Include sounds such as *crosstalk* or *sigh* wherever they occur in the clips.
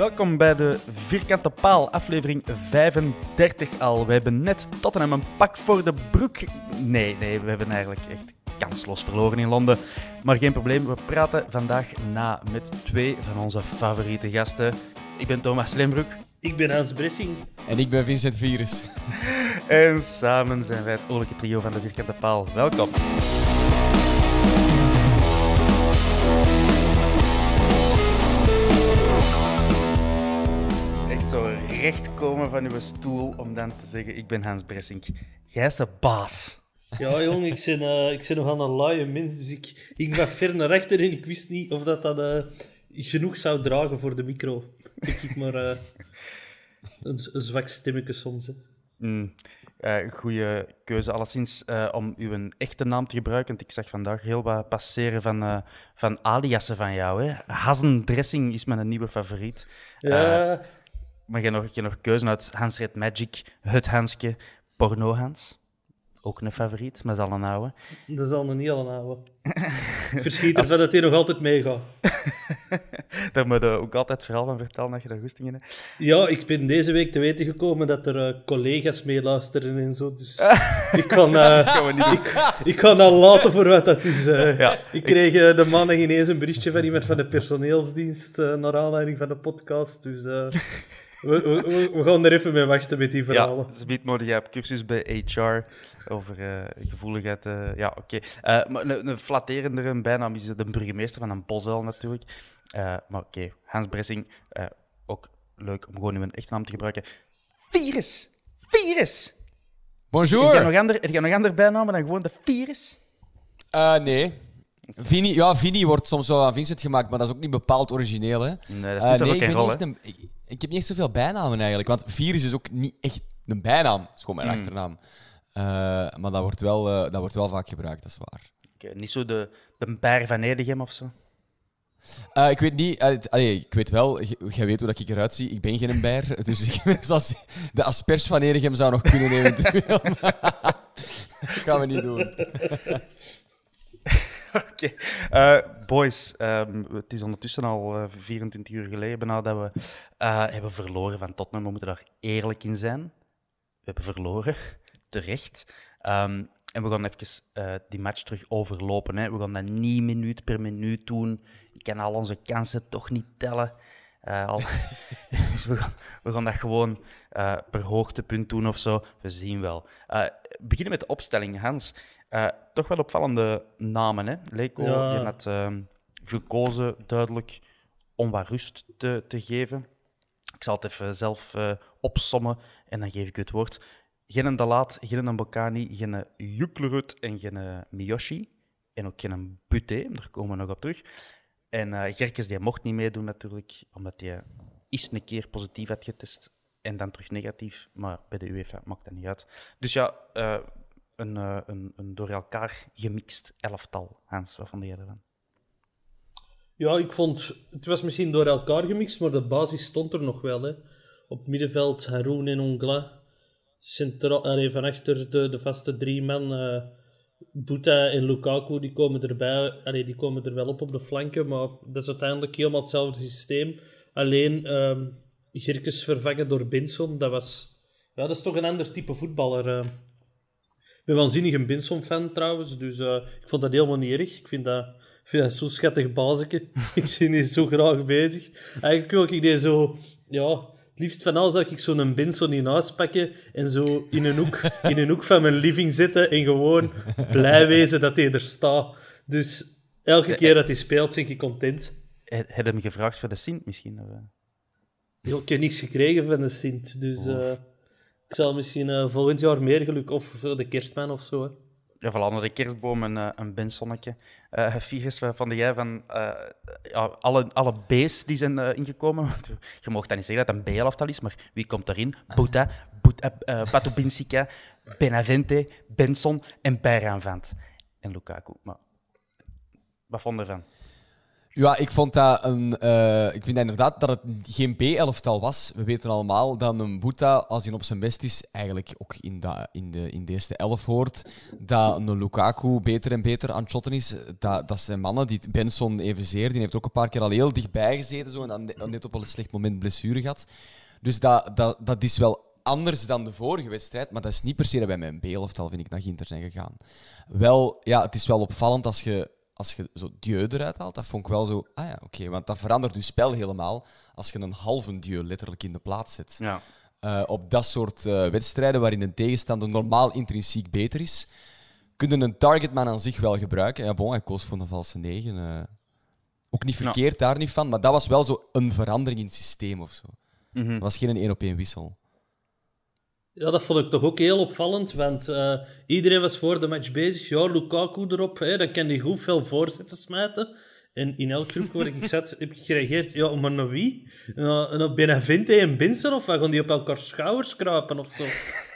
Welkom bij de Vierkante Paal, aflevering 35 al. We hebben net Tottenham een pak voor de broek. Nee, nee, we hebben eigenlijk echt kansloos verloren in Londen. Maar geen probleem, we praten vandaag na met twee van onze favoriete gasten. Ik ben Thomas Slimbroek. Ik ben Hans Bressing. En ik ben Vincent Virus. *laughs* en samen zijn wij het oorlijke trio van de Vierkante Paal. Welkom. terechtkomen van uw stoel om dan te zeggen: Ik ben Hans Bressink. Jij is een baas. Ja, jongen ik ben, eh, ik nog aan een luie mens, dus ik, ik ben ver naar rechter en ik wist niet of dat, dat eh, genoeg zou dragen voor de micro. Ik heb maar eh, een, zwak stemmetje soms. Hè. Mm. goede keuze, alleszins, om uw echte naam te gebruiken. Want ik zag vandaag heel wat passeren van, uh, van aliasen van jou. Hè? Hazen Dressing is mijn nieuwe favoriet. Ja, maar je hebt nog, je nog keuze uit Hans Red Magic, Het Hanske, Porno Hans. Ook een favoriet, maar *laughs* dat al een oude. *laughs* Dat is al een heel oude. Verschiet ervan Als... dat hier nog altijd meegaan, *laughs* Daar moet je ook altijd verhalen vertellen dat je daar goestingen hebt. Ja, ik ben deze week te weten gekomen dat er eh, collega's meeluisteren en zo. Dus ik kan, uh, ik, kan dat laten voor wat dat is. Eh. Ja, ik kreeg de mannen ineens een berichtje van iemand van de personeelsdienst naar aanleiding van de podcast. Dus we, gaan er even mee wachten met die verhalen. Ja, biedt jij hebt cursus bij HR over eh, gevoeligheid. Eh, ja, oké. Eh, maar een, een flatterendere bijnaam is de burgemeester van een bosel natuurlijk. maar oké, Hans Bressing, ook leuk om gewoon nu een echte naam te gebruiken. Virus! Virus! Bonjour! Er gaan nog andere, bijnamen dan gewoon de virus? nee. Vini, ja, Vini wordt soms wel aan Vincent gemaakt, maar dat is ook niet bepaald origineel. Hè? Nee, dat is uh, ik, rol, ik, heb niet echt zoveel bijnamen eigenlijk. Want Virus is ook niet echt een bijnaam. het is gewoon mijn hmm. achternaam. Eh, maar dat wordt, wel, eh, dat wordt wel vaak gebruikt, dat is waar. niet zo de, de Bair van Edegem of zo? ik weet niet, uh, ik weet wel, jij weet hoe dat ik eruit zie. Ik ben geen Bair, *laughs* dus ik, als, de asperge van Edegem zou nog kunnen eventueel. *laughs* *laughs* dat gaan we niet doen. *laughs* Oké. Eh, boys, ehm, het is ondertussen al uh, eh, 24 uur geleden dat we eh, hebben verloren van Tottenham. We moeten daar eerlijk in zijn. We hebben verloren, *laughs* terecht. Ehm, en we gaan even die match terug overlopen. Hè. We gaan dat niet minuut per minuut doen. Ik kan al onze kansen toch niet tellen. Al... *laughs* Dus we gaan, we gaan dat gewoon per hoogtepunt doen of zo. We zien wel. beginnen met de opstelling, Hans. Eh, toch wel opvallende namen, hè? Leko, ja. die had ehm, gekozen duidelijk om wat rust te, te geven. Ik zal het even zelf uh, opsommen en dan geef ik u het woord. Geen Dalaat, geen Bokani, geen Juklerut en geen eh, Miyoshi. En ook geen Bute, daar komen we nog op terug. En Gerkes die mocht niet meedoen natuurlijk, omdat hij eens een keer positief had getest en dan terug negatief. Maar bij de UEFA maakt dat niet uit. Dus ja, een, eh, een, een door elkaar gemixt elftal. Hans, wat vond jij ervan? Ja, ik vond... Het was misschien door elkaar gemixt, maar de basis stond er nog wel. Hè. Op middenveld Haroun en Ongla. Centraal, van achter de, de vaste drie man... Uh, eh, Boeta en Lukaku die komen, erbij, allee, die komen er wel op op de flanken, maar dat is uiteindelijk helemaal hetzelfde systeem. Alleen um, Girkes vervangen door Binson, dat was... Ja, dat is toch een ander type voetballer. Uh ben waanzinnig een Benson-fan trouwens, dus eh, ik vond dat helemaal niet erg. Ik vind dat, zo'n schattig baasje. *laughs* ik zie die zo graag bezig. Eigenlijk wil ik die zo... Ja, liefst van alles zou ik zo'n Benson in huis pakken en zo in een, hoek, in een hoek van mijn living zitten en gewoon blij wezen dat hij er staat. Dus elke keer dat hij speelt, ben ik content. Heb je hem gevraagd voor de Sint misschien? Eh? Ik heb niks gekregen van de Sint, dus... Oh. Eh, ik zal misschien eh, volgend jaar meer geluk of de kerstman of zo. Hè. Ja, vooral onder de kerstboom eh, een, een bensommetje. Uh, eh, virus van de jij van ja, alle, alle B's die zijn ingekomen. je mocht dan niet zeggen dat een B-elftal is, maar wie komt erin? Bouta, Bouta uh, Benavente, Benson en Bijraanvant. En Lukaku. Maar wat vond je ervan? Ja, ik vond dat een. Eh, ik vind inderdaad dat het geen B-elftal was. We weten allemaal dat een Boeta, als hij op zijn best is, eigenlijk ook in, da, in, de, in de eerste elf hoort. Dat een Lukaku beter en beter aan het shotten is. Dat, dat zijn mannen die Benson evenzeer. Die heeft ook een paar keer al heel dichtbij gezeten. Zo, en dan net op een slecht moment blessure gehad. Dus dat, dat, dat is wel anders dan de vorige wedstrijd, maar dat is niet per se dat bij mijn B-elftal, vind ik, naar Ginter zijn gegaan. Wel, ja, het is wel opvallend als je als je zo dieu eruit haalt, dat vond ik wel zo... Ah ja, oké, want dat verandert je spel helemaal als je een halve dieu letterlijk in de plaats zet. Ja. Eh, op dat soort eh, wedstrijden waarin een tegenstander normaal intrinsiek beter is, kunnen een targetman aan zich wel gebruiken. Ja, bon, hij koos voor een valse negen, eh. ook niet verkeerd, daar niet van. Maar dat was wel zo een verandering in het systeem of zo. Mm was geen een op een wissel. Ja, dat vond ik toch ook heel opvallend, want eh, iedereen was voor de match bezig. Ja, Lukaku erop, hè, dan kan hij goed veel voorzetten smijten. En in elk groep waar ik zat, *laughs* heb ik gereageerd, ja, maar naar wie? Uh, naar Benavente en Binsen of Gaan die op elkaar schouwers kruipen of zo?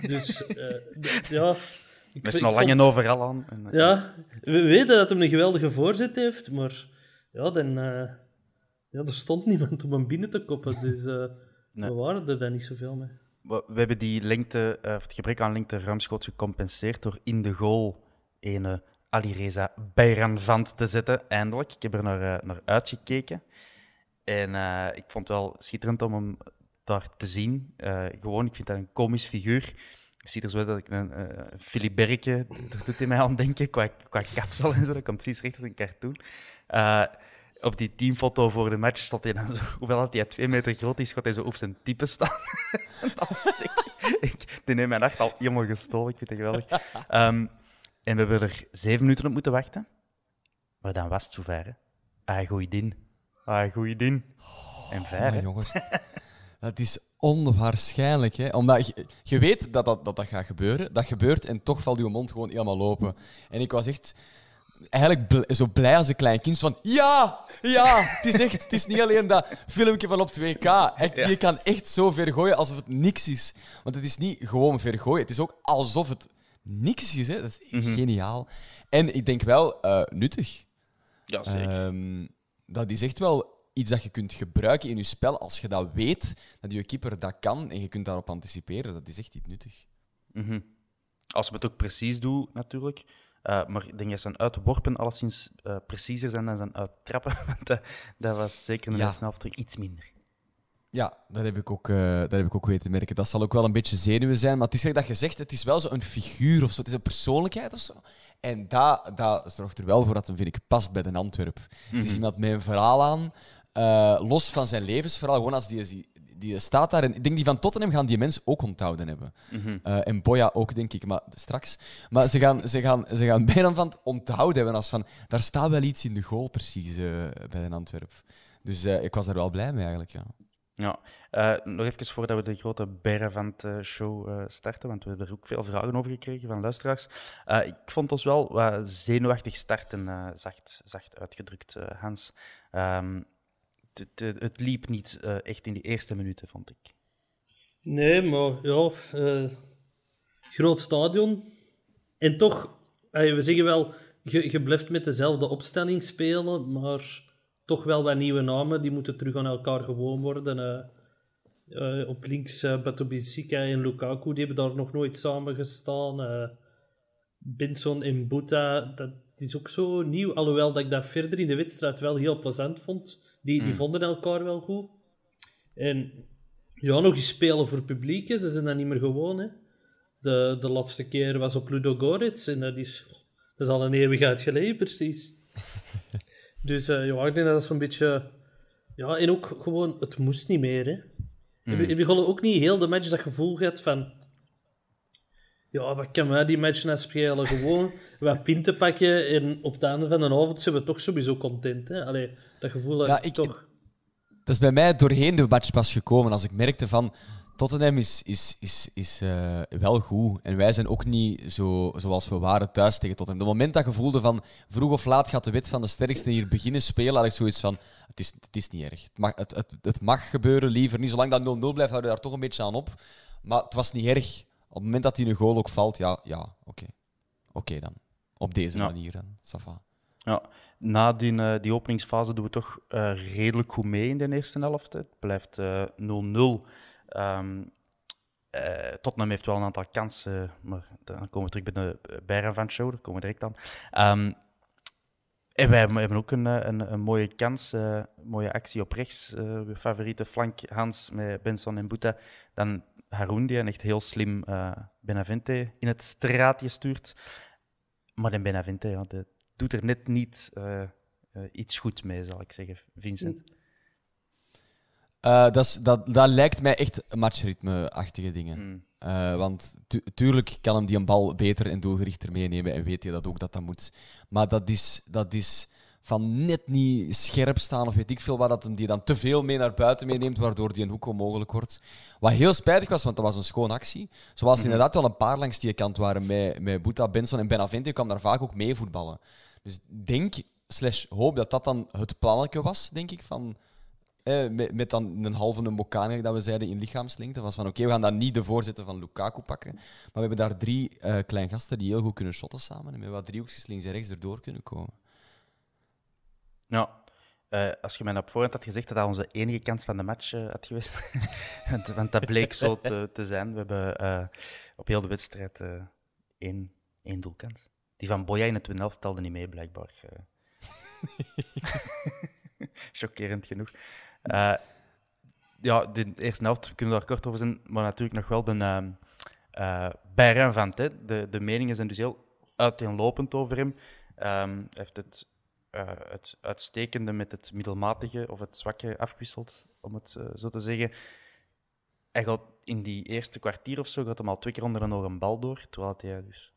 Dus, uh, ja... We zijn al overal aan. Eh, ja, we weten dat hij een geweldige voorzet heeft, maar ja, dan, ja, er stond niemand om hem binnen te koppen, dus we waren er daar niet zoveel mee we hebben die lengte, eh, of het gebrek aan lengte ruimschoots gecompenseerd door in de goal een Alireza van te zetten, eindelijk. Ik heb er naar, eh, naar uitgekeken. En eh, ik vond het wel schitterend om hem daar te zien. gewoon, ik vind dat een komisch figuur. Ik zie er zo dat ik een uh, dat doet hij mij aan denken, qua, qua kapsel en zo. Dat komt precies recht als een cartoon op die teamfoto voor de match stond hij dan zo, *laughs* hoewel dat hij twee meter groot is, gaat hij zo op zijn type staan. *laughs* ik, ik, die in mijn nacht al helemaal gestolen, ik vind het geweldig. Ehm, en we hebben er zeven minuten op moeten wachten. Maar dan was het zover, ver. Ah, goeie Ah, goeie en oh, ver, jongens. *laughs* dat is onwaarschijnlijk, hè. Omdat je, je weet dat dat, dat dat gaat gebeuren. Dat gebeurt en toch valt je mond gewoon helemaal open. En ik was echt eigenlijk zo blij als een klein kind. Van ja, ja, het is echt. Het is niet alleen dat filmpje van op 2k Je kan echt zo vergooien alsof het niks is. Want het is niet gewoon vergooien. Het is ook alsof het niks is. Hè. Dat is mhm. geniaal. En ik denk wel eh, nuttig. Ja, zeker. Ehm, dat is echt wel iets dat je kunt gebruiken in je spel. Als je dat weet, dat je keeper dat kan en je kunt daarop anticiperen, dat is echt iets nuttig. Mhm. Als we het ook precies doen natuurlijk. Eh, maar ik denk dat zijn uitworpen alleszins eh, preciezer zijn dan zijn uittrappen. *laughs* Want dat, eh, dat, was zeker een de ja. iets minder. Ja, dat heb, ik ook, uh, dat heb ik ook weten merken. Dat zal ook wel een beetje zenuwen zijn. Maar het is gelijk dat je zegt, het is wel zo'n figuur of zo. Het is een persoonlijkheid of zo. En dat, dat zorgt er wel voor dat hem, vind ik, past bij de Antwerp. Mm Het is mhm. iemand met een verhaal aan. los van zijn levensverhaal, gewoon als die die staat daar. En ik denk die van Tottenham gaan die mensen ook onthouden hebben. Mhm. Eh, en Boya ook, denk ik, maar straks. Maar ze gaan, ze gaan, ze gaan *laughs* bijna van het onthouden hebben als van... Daar staat wel iets in de goal precies eh, bij een Antwerp. Dus eh, ik was daar wel blij mee eigenlijk, ja. Ja, nog even voordat we de grote berren van de show starten, want we hebben er ook veel vragen over gekregen van luisteraars. ik vond ons wel zenuwachtig starten, zacht, zacht uitgedrukt, Hans. Um, het, het, liep niet eh, echt in die eerste minuten, vond ik. Nee, maar ja, eh, groot stadion. En toch, eh, we zeggen wel, je, blijft met dezelfde opstelling spelen, maar toch wel wat nieuwe namen. Die moeten terug aan elkaar gewoon worden. op links uh, en Lukaku, die hebben daar nog nooit samen gestaan. Uh, Benson en Buta, dat is ook zo nieuw. Alhoewel dat ik dat verder in de wedstrijd wel heel plezant vond. Die, die hmm. vonden elkaar wel goed. En ja, nog eens spelen voor publiek, ze zijn dat niet meer gewoon. Hè. De, de laatste keer was op Ludo Goretz en dat is, dat is al een eeuwigheid geleden, precies. *laughs* dus eh, ja, ik denk dat dat zo'n beetje. Ja, en ook gewoon, het moest niet meer. Hè. Mm. Heb, je ook niet heel de match dat gevoel gehad van. Ja, wat kunnen wij die match nou spelen? Gewoon *laughs* wat pinten pakken en op het einde van de avond zijn we toch sowieso content. Hè? Allee, dat gevoel ja, ik toch. Dat is bij mij doorheen de match pas gekomen. Als ik merkte van Tottenham is, is, is, is eh, wel goed. En wij zijn ook niet zo, zoals we waren thuis tegen Tottenham. Op het moment dat je voelde van vroeg of laat gaat de wet van de sterkste hier beginnen spelen, had ik zoiets van: het is, het is niet erg. Het mag, het, het, het mag gebeuren, liever niet. Zolang dat 0-0 blijft, houden we daar toch een beetje aan op. Maar het was niet erg. Op het moment dat hij een goal ook valt, ja, ja oké. Oké dan. Op deze manier manier, Safa. Ja, na die, eh, die openingsfase doen we toch eh, redelijk goed mee in de eerste helft. Het blijft 0-0. Um, uh, Tottenham heeft wel een aantal kansen, maar dan komen we terug bij de eh, Bayern van show, daar komen we direct aan. Um, en wij hebben ook een, een, een mooie kans, een mooie actie op rechts. Uh, favoriete flank Hans met Benson en Boeta. Dan Haroun, die echt heel slim Benavente in het straatje stuurt. Maar dan Benavente, ja, de, doet er net niet eh, eh, iets goed mee, zal ik zeggen, Vincent. Mm. Eh, dat, dat, lijkt mij echt matchritme-achtige dingen. Mm. want tuurlijk kan hem die een bal beter en doelgerichter meenemen en weet je dat ook dat dat moet. Maar dat is, dat is van net niet scherp staan of weet ik veel wat, dat hem die dan te veel mee naar buiten meeneemt, waardoor die een hoek onmogelijk wordt. Wat heel spijtig was, want dat was een schoon actie. Zoals mhm. inderdaad wel een paar langs die kant waren met, met Boeta, Benson en Benavente, kwam daar vaak ook mee voetballen. Dus denk, slash hoop, dat dat dan het plannetje was, denk ik, van... Eh, met, met, dan een halve een dat we zeiden in lichaamslengte. was van oké, we gaan dan niet de voorzitter van Lukaku pakken. Maar we hebben daar drie uh, eh, kleingasten die heel goed kunnen shotten samen. En met wat driehoekjes links en rechts erdoor kunnen komen. Nou, als je mij op voorhand had gezegd dat dat onze enige kans van de match eh, had geweest. *laughs* want, dat bleek zo te, te zijn. We hebben op heel de wedstrijd één, één doelkans. Die van Boya in het tweede helft telde niet mee, blijkbaar. Eh. *laughs* Chockerend genoeg. Eh, ja, de eerste helft kunnen we daar kort over zijn, maar natuurlijk nog wel de uh, van het. De, de meningen zijn dus heel uiteenlopend over hem. Ehm, hij heeft het, het uitstekende met het middelmatige of het zwakke afgewisseld, om het zo te zeggen. Hij gaat in die eerste kwartier of zo gaat hem al twee keer onder een bal door, terwijl hij dus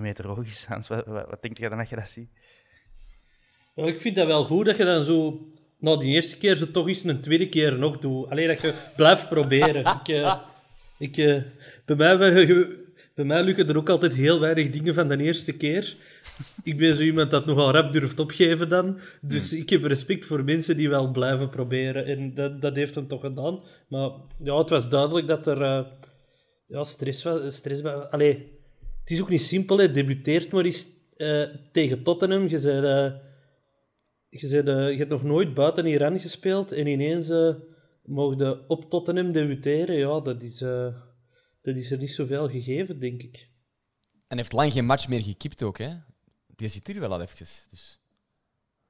meteorologisch, Hans, wat, wat, wat denk je dan als je dat ziet? ik vind dat wel goed dat je dan zo na die eerste keer ze toch eens een tweede keer nog doet. Alleen dat je *laughs* blijft proberen. Ik, eh, ik, eh, bij, mij, eh, bij mij lukken er ook altijd heel weinig dingen van de eerste keer. Ik ben zo iemand dat nogal rap durft opgeven dan. Dus hmm. ik heb respect voor mensen die wel blijven proberen. En dat, dat heeft hem toch gedaan. Maar ja, het was duidelijk dat er ja, stress was. Stress, allee, het is ook niet simpel, hè. Debuteert maar eens eh, tegen Tottenham. Je, zei, eh, je, zei, eh, je hebt nog nooit buiten Iran gespeeld en ineens mogen op Tottenham debuteren. Ja, dat is, dat is er niet zoveel gegeven, denk ik. En heeft lang geen match meer gekipt ook, hè? Die zit hier wel al even. Dus.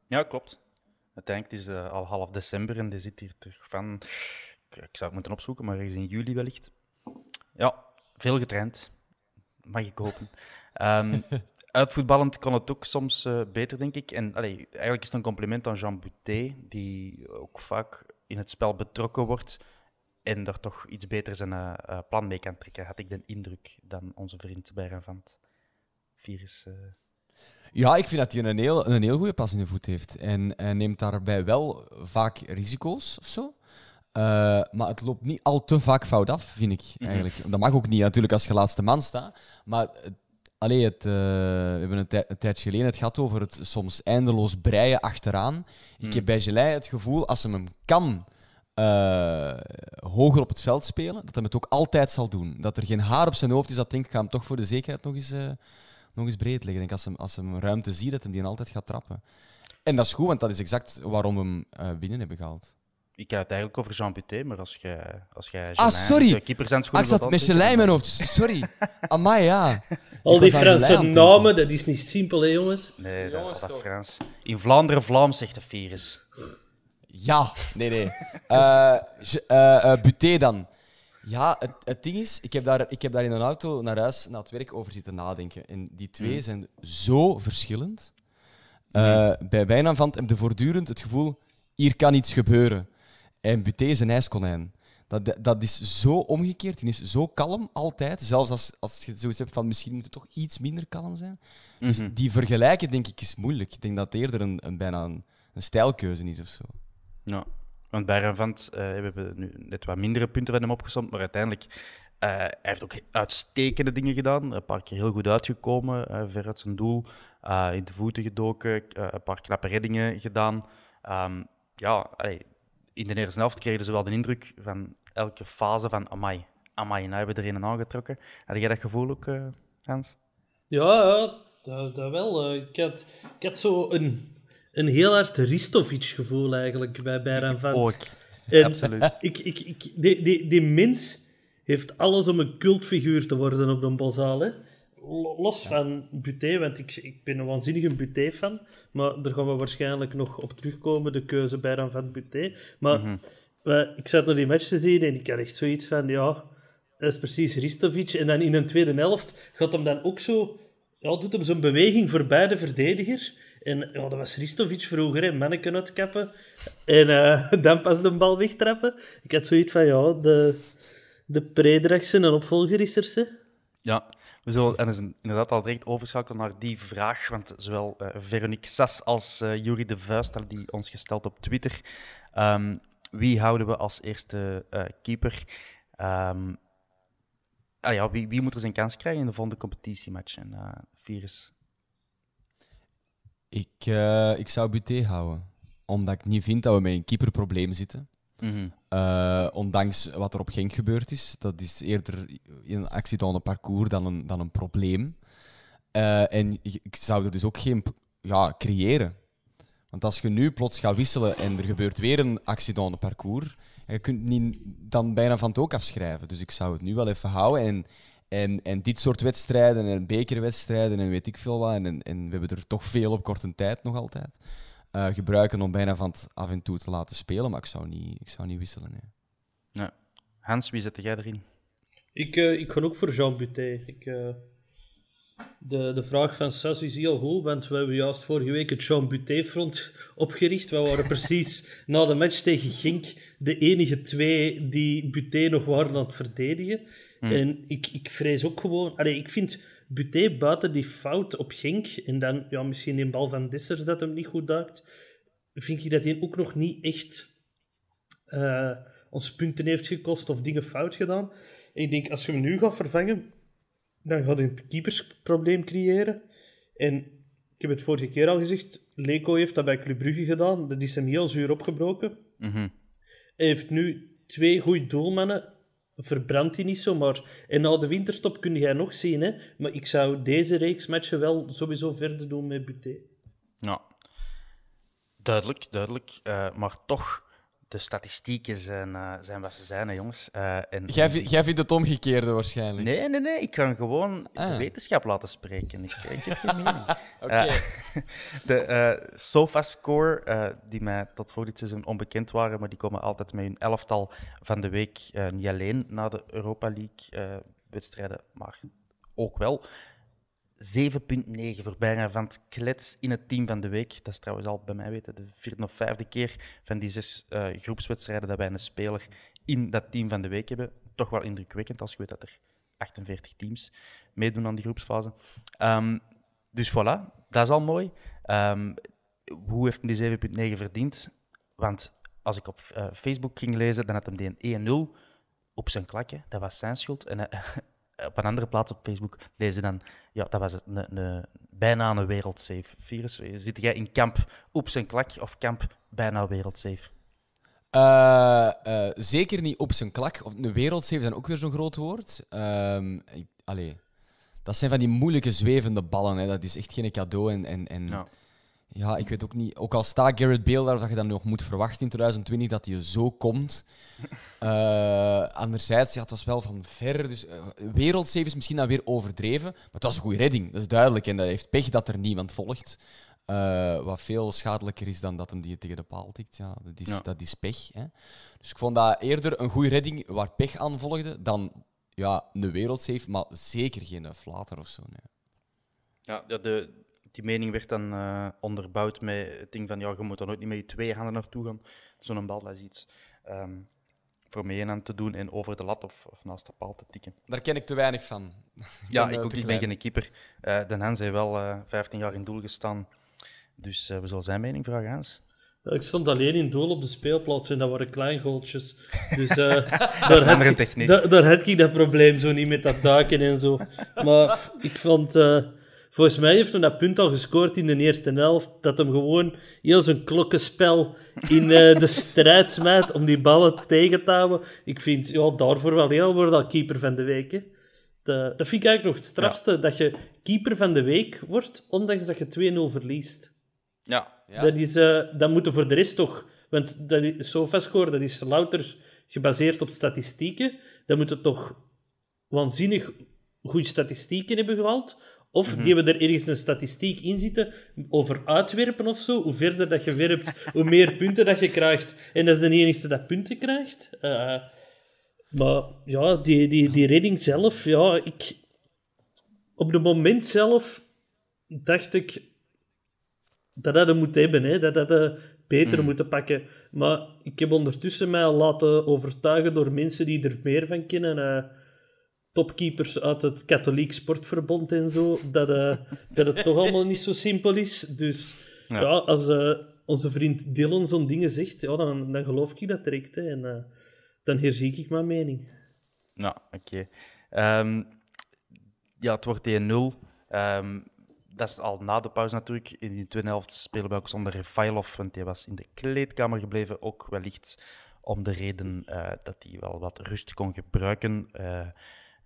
Ja, klopt. Uiteindelijk is het al half december en die zit hier terug van... Ik, zou het moeten opzoeken, maar is in juli wellicht. Ja, veel getraind. Mag ik hopen. Ehm, *laughs* uitvoetballend kan het ook soms eh, beter, denk ik. En eigenlijk is het een compliment aan Jean Buté, die ook vaak in het spel betrokken wordt en daar toch iets beter zijn eh, eh, plan mee kan trekken, had ik de indruk, dan onze vriend bij het Virus. Ja, ik vind dat hij een heel, een heel goede pas in de voet heeft. En, en neemt daarbij wel vaak risico's of zo. Eh, maar het loopt niet al te vaak fout af, vind ik mhm. eigenlijk. Dat mag ook niet natuurlijk als je laatste man staat. Maar allee, het, eh, we hebben een, tijdje geleden het gehad over het soms eindeloos breien achteraan. Ik mhm. heb bij Gelei het gevoel, als ze hem kan eh, hoger op het veld spelen, dat hij het ook altijd zal doen. Dat er geen haar op zijn hoofd is dat denkt, ik ga hem toch voor de zekerheid nog eens, nog eens breed leggen. denk, als hem, als hem ruimte ziet, dat hij die altijd gaat trappen. En dat is goed, want dat is exact waarom we hem binnen hebben gehaald ik had het eigenlijk over Jean Buté, maar als je als jij ah, sorry. Ah, ik zat met gelei in mijn hoofd, sorry. Amai, ja. Al die Franse namen, dat is niet simpel, hè, jongens? Nee, dat, jongens, dat Frans. In Vlaanderen Vlaams zegt de virus. Ja, nee, nee. uh, je, eh, eh, Buté dan. Ja, het, het, ding is, ik heb, daar, ik heb daar in een auto naar huis, naar het werk over zitten nadenken. En die twee mm. zijn zo verschillend. Mm. Bij bijna van heb je voortdurend het gevoel, hier kan iets gebeuren. En Buté is een ijskonijn. Dat, dat is zo omgekeerd. Hij is zo kalm altijd. Zelfs als, als je zoiets hebt van misschien moet het toch iets minder kalm zijn. Dus mhm. die vergelijken, denk ik, is moeilijk. Ik denk dat het eerder een, een bijna een, stijlkeuze is of zo. Ja, want bij Ravant eh, hebben we nu net wat mindere punten van hem opgezond, Maar uiteindelijk uh, hij heeft ook uitstekende dingen gedaan. Een paar keer heel goed uitgekomen, eh, ver uit zijn doel. in de voeten gedoken, een paar knappe reddingen gedaan. Ehm, ja, allee, in de eerste helft kregen ze wel de indruk van elke fase van amai, amai, nou hebben we er een aangetrokken. Had jij dat gevoel ook, uh, Hans? Ja, dat, dat, wel. Eh. Ik had, ik had zo een, een heel hard Ristovic-gevoel eigenlijk bij Bayern van. Ook, absoluut. Ik, ik, ik, die, die, die mens heeft alles om een cultfiguur te worden op de Bosal los van Buté, want ik, ik ben een waanzinnige Buté-fan, maar daar gaan we waarschijnlijk nog op terugkomen, de keuze bij dan van Buté. Maar mhm. ik zat naar die match te zien en ik had echt zoiets van, ja, dat is precies Ristovic. En dan in een tweede helft gaat hem dan ook zo, ja, doet hem zo'n beweging voor beide verdediger. En ja, dat was Ristovic vroeger, hè, manneken uitkappen en eh, *laughs* dan pas de bal wegtrappen. Ik had zoiets van, ja, de, de en opvolger is er, ze. Ja, we zullen en is inderdaad al direct overschakelen naar die vraag. Want zowel eh, Veronique Sas als uh, eh, Jury de Vuist hebben die ons gesteld op Twitter. Ehm, wie houden we als eerste eh, keeper? Ehm, ah ja, wie, wie, moet er zijn kans krijgen in de volgende competitiematch? En, virus. Ik, ik zou Buté houden. Omdat ik niet vind dat we met een keeperprobleem zitten. Mhm. Eh, ondanks wat er op Genk gebeurd is. Dat is eerder een accident op parcours dan een, dan een probleem. Eh, en ik zou er dus ook geen ja, creëren. Want als je nu plots gaat wisselen en er gebeurt weer een accident op parcours, je kunt niet dan bijna van het ook afschrijven. Dus ik zou het nu wel even houden. En, en, en dit soort wedstrijden en bekerwedstrijden en weet ik veel wat. en, en we hebben er toch veel op korte tijd nog altijd. Eh, gebruiken om bijna van het af en toe te laten spelen. Maar ik zou niet, ik zou niet wisselen. Hans, wie zet jij erin? Ik, eh, ik ga ook voor Jean Butet. Ik, eh, de, de vraag van Sas is heel goed, want we hebben juist vorige week het Jean Butet-front opgericht. We waren precies *laughs* na de match tegen Gink de enige twee die Butet nog waren aan het verdedigen. Mm. En ik, ik vrees ook gewoon... Allee, ik vind Buté buiten die fout op Gink en dan ja, misschien die bal van Dissers dat hem niet goed duikt, vind ik dat hij ook nog niet echt uh, ons punten heeft gekost of dingen fout gedaan. En ik denk, als je hem nu gaat vervangen, dan gaat hij een keepersprobleem creëren. En ik heb het vorige keer al gezegd, leco heeft dat bij Club Brugge gedaan. Dat is hem heel zuur opgebroken. Mhm. Hij heeft nu twee goede doelmannen verbrandt hij niet zo. Maar en na de winterstop kun jij nog zien. Hè? Maar ik zou deze reeks matchen wel sowieso verder doen met Buté. Nou, duidelijk, duidelijk. Eh, maar toch de statistieken zijn, eh, zijn wat ze zijn, hè, jongens. Uh, en, jij, jij, vindt het omgekeerde waarschijnlijk. Nee, nee, nee. Ik kan gewoon de ah. wetenschap laten spreken. Ik, ik heb geen mening. *laughs* Eh, okay. *laughs* uh, de SofaScore, die mij tot voor dit seizoen onbekend waren, maar die komen altijd met hun elftal van de week. niet alleen na de Europa League wedstrijden, maar ook wel. 7,9 voor van het klets in het team van de week. Dat is trouwens al bij mij weten de vierde of vijfde keer van die zes eh, groepswedstrijden dat wij een speler in dat team van de week hebben. Toch wel indrukwekkend als je weet dat er 48 teams meedoen aan die groepsfase. Ehm, dus voilà, dat is al mooi. Ehm, hoe heeft hij die 7,9 verdiend? Want als ik op eh, Facebook ging lezen, dan had hem die een 1-0 op zijn klakken. Dat was zijn schuld. En op een andere plaats op Facebook lees je dan, ja, dat was het een, bijna een wereldsafe virus. Zit jij in kamp Oeps en Klak of kamp bijna wereldsafe? Eh, eh, zeker niet op zijn klak. Of een wereldsafe is dan ook weer zo'n groot woord. Um, dat zijn van die moeilijke zwevende ballen. Hè. Dat is echt geen cadeau. En, en, en ja, ik weet ook niet. Ook al staat Garrett Bale daar, dat je dan nog moet verwachten in 2020 dat hij zo komt. *laughs* Eh, anderzijds, ja, het was wel van ver. Dus uh, is misschien dan weer overdreven. Maar het was een goede redding, dat is duidelijk. En dat heeft pech dat er niemand volgt. Eh, wat veel schadelijker is dan dat hem die tegen de paal tikt. Ja, dat, is, dat is pech. Hè? Dus ik vond dat eerder een goede redding waar pech aan volgde dan ja, een wereldzeef, maar zeker geen flater of zo. Nee. Ja, de, die mening werd dan eh, onderbouwd met het ding van ja, je moet er nooit niet met je twee handen naartoe gaan. Zo'n bal dat is iets ehm, voor mee aan te doen en over de lat of, of, naast de paal te tikken. Daar ken ik te weinig van. *laughs* ja, ik, eh, ook, niet tegen een keeper. Uh, Den Hans heeft wel 15 jaar in doel gestaan, dus we zullen zijn mening vragen, Hans. ik stond alleen in doel op de speelplaats en dat waren kleine Dus uh, *laughs* daar, had ik, daar, had ik dat probleem zo niet met dat duiken en zo. Maar ik vond, Volgens mij heeft hij dat punt al gescoord in de eerste helft. Dat hem gewoon heel zijn klokkenspel in eh, de *laughs* strijd smijt om die ballen tegen te houden. Ik vind ja, daarvoor wel heel wordt dat keeper van de week. Eh, dat vind ik eigenlijk nog het strafste. Dat je keeper van de week wordt, ondanks dat je 2-0 verliest. Ja. ja. Dat, is, eh, moeten voor de rest toch... Want dat is, dat is louter gebaseerd op statistieken. Dan moeten toch waanzinnig goede statistieken hebben gehaald of mhm. die hebben er ergens een statistiek in zitten over uitwerpen of zo. Hoe verder dat je werpt, hoe meer *laughs* punten dat je krijgt. En dat is de enige dat punten krijgt. Eh, maar ja, die, die, die redding zelf, ja, ik... Op het moment zelf dacht ik dat dat moet hebben, hè, dat dat beter mm. moeten pakken. Maar ik heb ondertussen mij laten overtuigen door mensen die er meer van kennen. Eh, topkeepers uit het katholiek sportverbond en zo, dat, eh, dat het toch allemaal niet zo simpel is. Dus ja, als eh, onze vriend Dylan zo'n dingen zegt, ja, dan, dan geloof ik dat direct. Hè, en eh, dan herzie ik mijn mening. Nou, oké. Ehm, ja, het wordt 1-0. Ehm, dat is al na de pauze natuurlijk. In de tweede helft spelen we ook zonder Refailov, want hij was in de kleedkamer gebleven. Ook wellicht om de reden dat hij wel wat rust kon gebruiken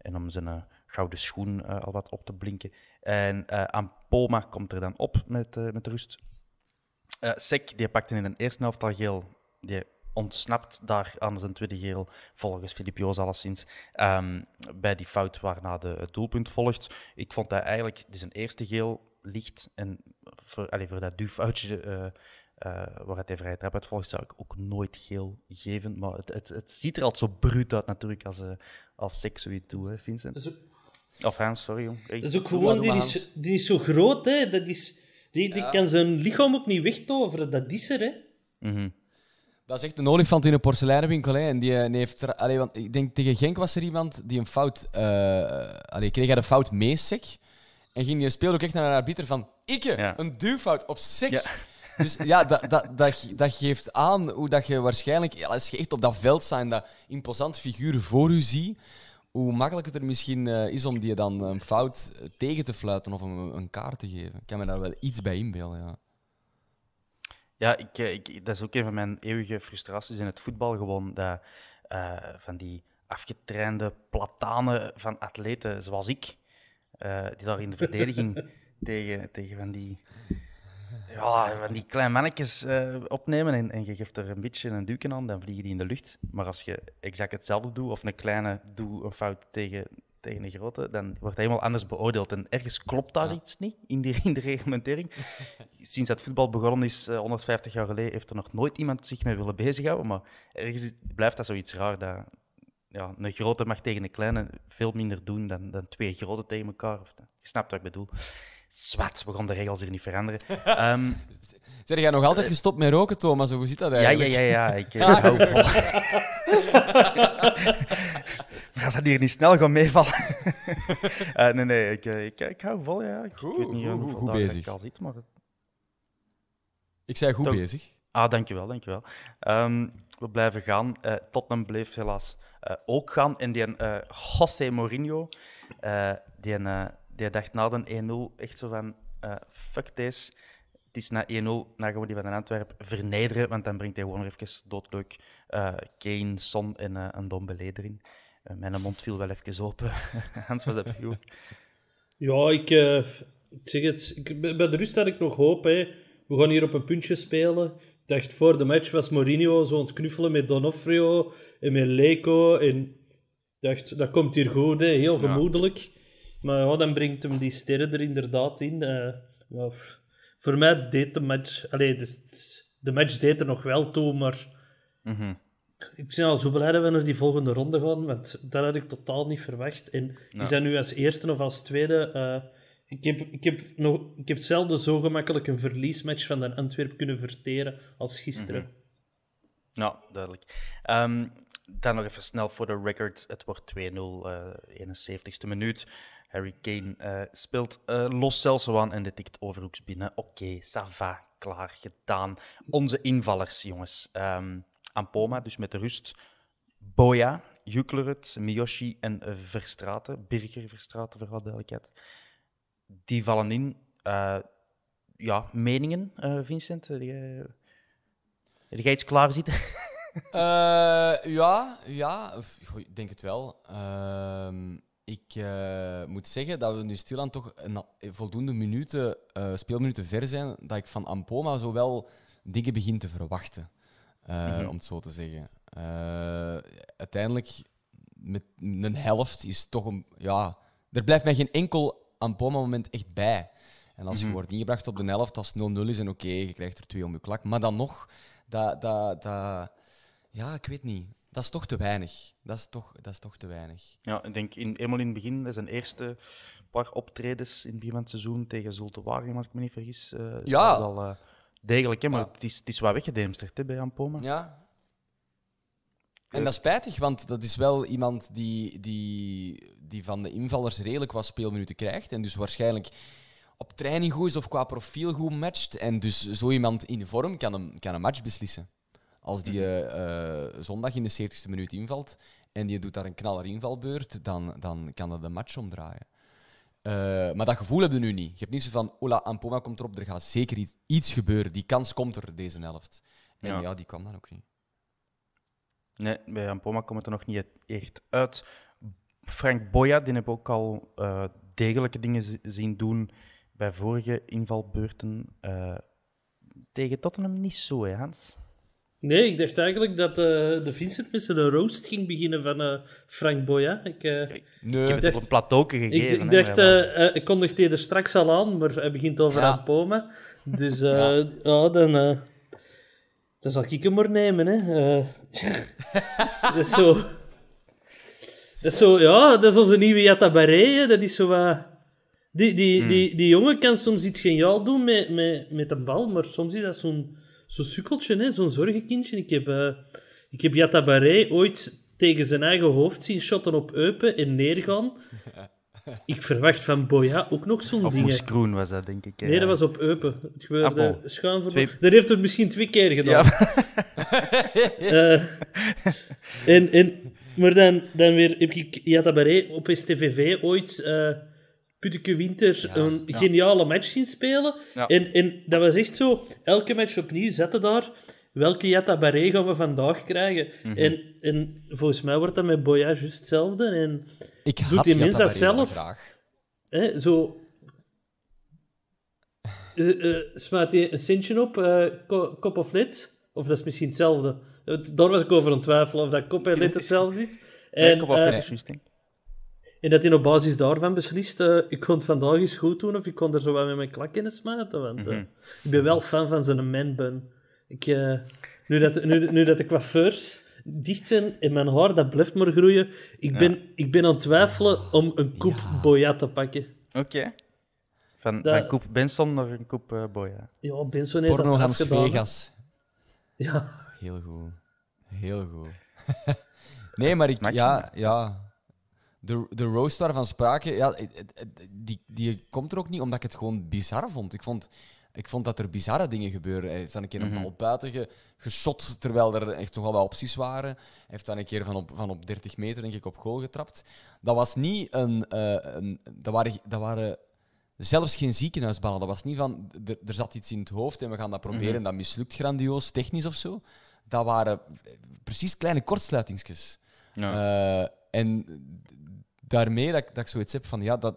en om zijn eh, gouden schoen eh, al wat op te blinken. En eh, aan Poma komt er dan op met, met rust. Sek, die pakte in een eerste helft al geel. Die ontsnapt daar aan zijn tweede geel, volgens Filip Joos alleszins, ehm, bij die fout waarna de, het doelpunt volgt. Ik vond dat eigenlijk, zijn eerste geel licht en voor, voor dat duwfoutje uh, waar hij vrije trap het volgt, zou ik ook nooit geel geven. Maar het, het, het ziet er altijd zo bruut uit natuurlijk als, eh, als seks zoiets toe Vincent. Of Hans, sorry jong. dat ook gewoon, die is, die is zo groot, hè. Dat is, die, die kan zijn lichaam ook niet wegtoveren. Dat is er, hè. Mhm. Dat is echt een olifant in een porseleinenwinkel. Hè. En die, eh, heeft er, want ik denk tegen Genk was er iemand die een fout. Uh, kreeg hij de fout mee, sec. En ging die speelde ook echt naar een arbiter van: Ikke, een duwfout op sec. Ja. Dus ja, dat, dat, dat, geeft aan hoe dat je waarschijnlijk, als je echt op dat veld staat en dat imposante figuur voor u ziet, hoe makkelijk het er misschien eh, is om die dan een fout eh, tegen te fluiten of een, een kaart te geven. Ik kan me daar wel iets bij inbeelden, ja. Ja, ik, eh, ik, dat is ook een van mijn eeuwige frustraties in het voetbal gewoon, dat van die afgetrainde platanen van atleten zoals ik, die daar in de verdediging *laughs* tegen, tegen van die ja, van die kleine mannetjes eh, opnemen en, en je geeft er een beetje een duwken aan, dan vliegen die in de lucht. Maar als je exact hetzelfde doet, of een kleine doet een fout tegen, tegen een grote, dan wordt dat helemaal anders beoordeeld. En ergens klopt daar iets niet in de, in de reglementering. *laughs* Sinds dat voetbal begonnen is, 150 eh, jaar geleden, heeft er nog nooit iemand zich mee willen bezighouden. Maar ergens blijft dat zoiets raar dat ja, een grote mag tegen een kleine veel minder doen dan, dan twee grote tegen elkaar. Of, je snapt wat ik bedoel. Zwat, we gaan de regels hier niet veranderen. Um, *laughs* Zeg jij nog altijd gestopt met roken, Thomas? Hoe zit dat eigenlijk? Ja, ja, ja. ja. Ik, eh, hou vol. *laughs* maar als dat hier niet snel gaan meevallen... *laughs* Eh, nee, nee, ik, eh, ik, ik, hou vol, ja. Ik, goed, goed, bezig. Ik al zit, maar... Ik zei goed bezig. Ah, dankjewel, dankjewel. Um, we blijven gaan. Uh, Tottenham bleef helaas ook gaan. En die José Mourinho, die... een die dacht na de 1-0 echt zo van, eh, fuck this. Het is na 1-0, na gewoon die van Antwerpen vernederen, want dan brengt hij gewoon even doodleuk uh, Kane, Son en eh, een Dombele mijn mond viel wel even open. *laughs* Hans, was dat goed. Ja, ik, zeg het, bij de rust had ik nog hoop. Hè. We gaan hier op een puntje spelen. Ik dacht, voor de match was Mourinho zo ontknuffelen met Donofrio en met Leco. En ik dacht, dat komt hier goed, hè. heel gemoedelijk. Maar dan brengt hem die sterren er inderdaad in. Eh, voor mij deed de match... Allee, de match deed er nog wel toe, maar... Mhm. Ik ben al zo blij dat we naar die volgende ronde gaan, want dat had ik totaal niet verwacht. En ja. is dat nu als eerste of als tweede... Eh, ik heb, ik, heb nog, ik heb zelden zo gemakkelijk een verliesmatch van de Antwerp kunnen verteren als gisteren. Mhm. Ja duidelijk. Ehm, dan nog even snel voor de record. Het wordt 2-0, uh, 71ste minuut. Harry Kane eh, speelt eh, los Los Celsoan en de tikt Overhoeks binnen. Oké, Sava, klaar, gedaan. Onze invallers, jongens. Um, Ampoma, dus met de rust. Boya, Juklerut, Miyoshi en Verstraten. Birger Verstraten, voor alle duidelijkheid. Die vallen in. Eh, ja, meningen, Vincent? Heb jij iets klaar zitten? *laughs* ja, ja, ik denk het wel. Ehm ik eh, moet zeggen dat we nu stilaan toch een, voldoende minuten, eh, speelminuten ver zijn dat ik van Ampoma zo wel dingen begin te verwachten. Eh, mhm. Om het zo te zeggen. uiteindelijk, met een helft is toch een... Ja, er blijft mij geen enkel Ampoma-moment echt bij. En als je mhm. wordt ingebracht op de helft, als 0-0 is en oké, je krijgt er twee om je klak. Maar dan nog, dat... dat, dat ja, ik weet niet dat is toch te weinig. Dat is toch, dat is toch te weinig. Ja, ik denk in, helemaal in het begin, dat zijn eerste paar optredens in het begin van het seizoen tegen Zulte Waregem, als ik me niet vergis. Eh, dat is al eh, degelijk, hè, maar het, is, het is wel weggedemsterd bij Jan Poma. Ja. En dat is spijtig, want dat is wel iemand die, die, die van de invallers redelijk wat speelminuten krijgt. En dus waarschijnlijk op training goed is of qua profiel goed matcht. En dus zo iemand in vorm kan een, kan een match beslissen. Als die uh, zondag in de 70ste minuut invalt en die doet daar een knaller invalbeurt, dan, dan kan dat de match omdraaien. Eh, maar dat gevoel hebben we nu niet. Je hebt niet zo van, Ola Ampoma komt erop, er gaat zeker iets, iets gebeuren. Die kans komt er deze helft. En ja, die kwam dan ook niet. Nee, bij Ampoma komt het er nog niet echt uit. Frank Boya, die heb ook al eh, degelijke dingen zien doen bij vorige invalbeurten. Uh, tegen Tottenham niet zo, hè, Hans? Nee, ik dacht eigenlijk dat eh, de Vincent met zijn roast ging beginnen van eh, Frank Boya. Eh, ik, ik heb het op een plateau gegeven. Ik, ik dacht, ik kondigde straks al aan, maar hij begint over ja. aan Poma. Dus *laughs* ja. dan, dan zal ik hem maar nemen. Hè. *laughs* dat is zo... Dat is zo, ja, dat is onze nieuwe Yatabaré. Dat is zo wat... Die, die, hmm. die, die jongen kan soms iets geniaal doen met, met, met een bal, maar soms is dat zo'n zo'n sukkeltje, zo'n zorgenkindje. Ik heb, uh, ik heb Yatabaré ooit tegen zijn eigen hoofd zien shotten op Eupen en neergaan. *laughs* Ik verwacht van Boya ook nog zo'n ding. Op Kroen was dat, denk ik. Nee, dat was op Eupen. Het gebeurde voor... Dat heeft het misschien twee keer gedaan. Ja. uh, *laughs* *laughs* en, en, maar dan, dan weer heb ik Yatabaré op STVV ooit... Eh, Puteke Winter een geniale match zien spelen. En, en dat was echt zo, elke match opnieuw zetten daar, welke Jetta Barré gaan we vandaag krijgen? Mhm. en, en volgens mij wordt dat met Boya juist hetzelfde. En Ik doet die mens dat zelf? Hè, zo... Uh, uh, een centje op, uh, of lit? Of dat is misschien hetzelfde. Daar was ik over aan twijfelen of dat kop en lid hetzelfde is. En, nee, of juist, en dat hij op basis daarvan beslist, eh, ik kon het vandaag eens goed doen of ik kon er zo wat met mijn klak in smaten. Want eh. mhm. ik ben wel fan van zijn man-bun. Uh, eh, nu, dat, nu, dat de coiffeurs dicht zijn en mijn haar, dat blijft maar groeien. Ik ben, ik ben aan het twijfelen om een koep boya te pakken. Oké. Van, dat... van koep Benson of een koep boya. Ja, Benson heeft Porno dat afgedaan. Vegas. Ja. Heel goed. Heel goed. *laughs* nee, maar ik... Ja, ja, de, de roast waarvan sprake, ja, die, die komt er ook niet omdat ik het gewoon bizar vond. Ik vond, ik vond dat er bizarre dingen gebeuren. Hij is dan een keer mm -hmm. op buiten ge, terwijl er echt toch al wel opties waren. Hij heeft dan een keer van op, van op 30 meter, denk ik, op goal getrapt. Dat was niet een... Eh, een dat, waren, dat waren zelfs geen ziekenhuisballen. Dat was niet van, er zat iets in het hoofd en we gaan dat proberen. Mm Dat mislukt grandioos, technisch of zo. Dat waren eh, precies kleine kortsluitingsjes. Eh, en daarmee dat, dat ik zoiets heb van ja, dat,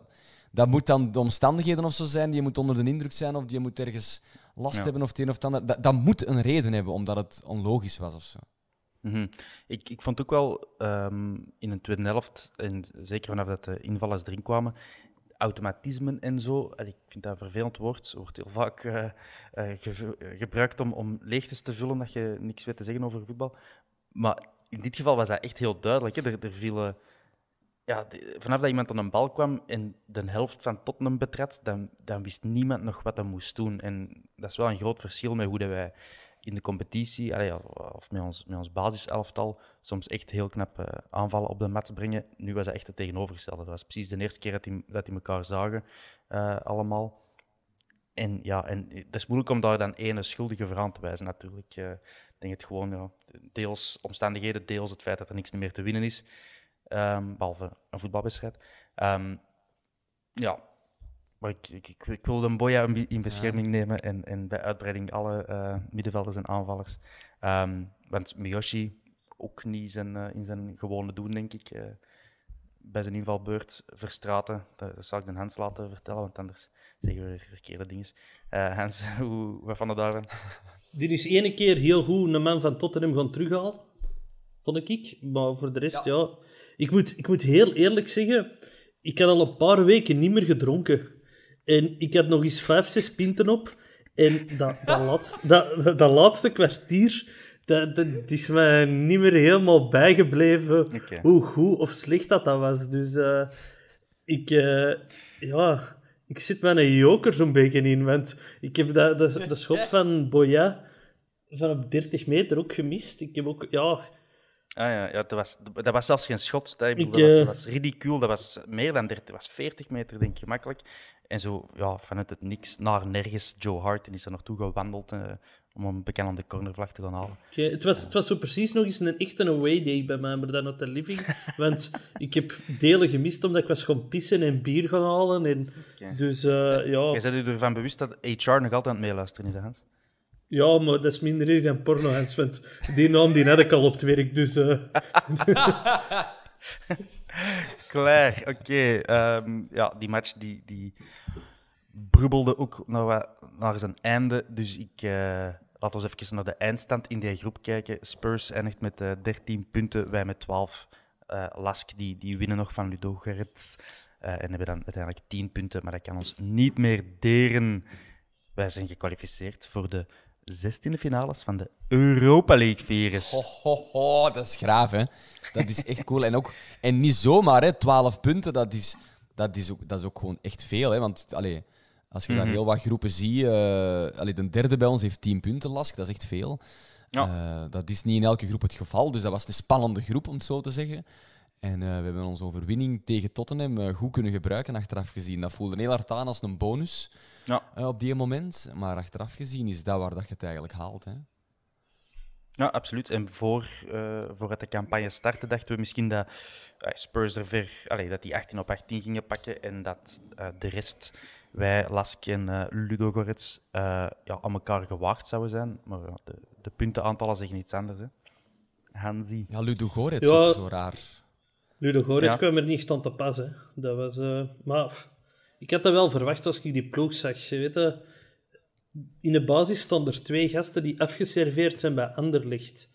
dat moet dan de omstandigheden of zo zijn. Die moet onder de indruk zijn of die moet ergens last hebben of het een of ander. Dat, dat, moet een reden hebben omdat het onlogisch was of zo. Mhm. ik, ik vond ook wel ehm, in de tweede helft, en zeker vanaf dat de invallers erin kwamen, automatismen en zo. ik vind dat een vervelend woord. wordt heel vaak eh, eh, gebruikt om, om leegtes te vullen dat je niks weet te zeggen over voetbal. Maar in dit geval was dat echt heel duidelijk. Hè? Er, er vielen ja, vanaf dat iemand aan een bal kwam en de helft van Tottenham betrad, dan, dan wist niemand nog wat hij moest doen. En dat is wel een groot verschil met hoe dat wij in de competitie, of met ons, met ons basiselftal, soms echt heel knap eh, aanvallen op de mat brengen. Nu was dat echt het tegenovergestelde. Dat was precies de eerste keer dat die, dat die elkaar zagen, eh, allemaal. En ja, en het is moeilijk om daar dan ene schuldige voor aan te wijzen, natuurlijk. Eh, denk het gewoon, ja, deels omstandigheden, deels het feit dat er niks meer te winnen is. Um, behalve een voetbalwedstrijd. Ehm, ja, maar ik, ik, ik, ik in bescherming nemen en, en bij uitbreiding alle eh, middenvelders en aanvallers. Ehm, want Miyoshi ook niet zijn, eh, in zijn gewone doen, denk ik. Eh, bij zijn invalbeurt verstraten. Dat, dat, zal ik de Hans laten vertellen, want anders zeggen we verkeerde dingen. Hans, *laughs* hoe, wat van de daarvan? Dit is ene keer heel goed een man van Tottenham gaan terughalen ik. Maar voor de rest, ja. Ik, moet, ik moet heel eerlijk zeggen, ik had al een paar weken niet meer gedronken. En ik had nog eens vijf, zes pinten op. En dat, dat, *laughs* laatste, dat, laatste kwartier, dat, dat, is mij niet meer helemaal bijgebleven hoe goed of slecht dat, dat was. Dus eh, ik, eh, ja, ik zit met een joker zo'n beetje in. Want ik heb de de, schot *laughs* van Boya van op 30 meter ook gemist. Ik heb ook, ja, Ah ja, ja dat, was, dat was zelfs geen schot. Ik dat, was, eh, dat, ridicuul. Dat was meer dan 30, dat was 40 meter, denk ik, gemakkelijk. En zo ja, vanuit het niks naar nergens. Joe en is er naartoe gewandeld eh, om een bekende cornervlag te gaan halen. het, was, het was zo precies nog eens een echte away day bij mij, maar dan not the living. *laughs* Want ik heb delen gemist omdat ik was gaan pissen en bier gaan halen. En, Dus eh, ja... Jij bent u ervan bewust dat HR nog altijd aan het meeluisteren is, ja, maar dat is minder erg dan porno, Hans. Want die naam die had ik al op het werk, dus... Eh. *laughs* Klaar, oké. Ehm, ja, die match die, die brubbelde ook naar, naar zijn einde. Dus ik... Uh, laat ons even naar de eindstand in die groep kijken. Spurs eindigt met uh, eh, 13 punten, wij met 12. Lask die, die winnen nog van Ludo Gerrits. en hebben dan uiteindelijk 10 punten, maar dat kan ons niet meer deren. Wij zijn gekwalificeerd voor de zestiende finales van de Europa League virus. Ho, ho, ho, dat is graaf, hè? Dat is echt cool. En, ook, en niet zomaar, hè? 12 punten, dat is, dat is, ook, dat is ook gewoon echt veel, hè? Want allee, als je mm daar heel wat groepen ziet, uh, de derde bij ons heeft 10 punten last, dat is echt veel. Eh, dat is niet in elke groep het geval, dus dat was de spannende groep, om het zo te zeggen. En eh, we hebben onze overwinning tegen Tottenham goed kunnen gebruiken achteraf gezien. Dat voelde heel hard aan als een bonus ja. Eh, op die moment. Maar achteraf gezien is dat waar dat je het eigenlijk haalt. Hè? Ja, absoluut. En voor, uh, voordat de campagne startte, dachten we misschien dat eh, Spurs er ver, dat die 18 op 18 gingen pakken en dat de rest, wij, Lask en Ludo Gorets, ja, aan elkaar gewaagd zouden zijn. Maar de, de puntenaantallen zeggen iets anders. Hè. Hansi. Ja, Ludo Gorets ja, ook zo raar. Ludo Gorets kwam er niet aan te pas. Hè. Dat was, maar ik had dat wel verwacht als ik die ploeg zag. Je weet in de basis staan er twee gasten die afgeserveerd zijn bij Anderlicht.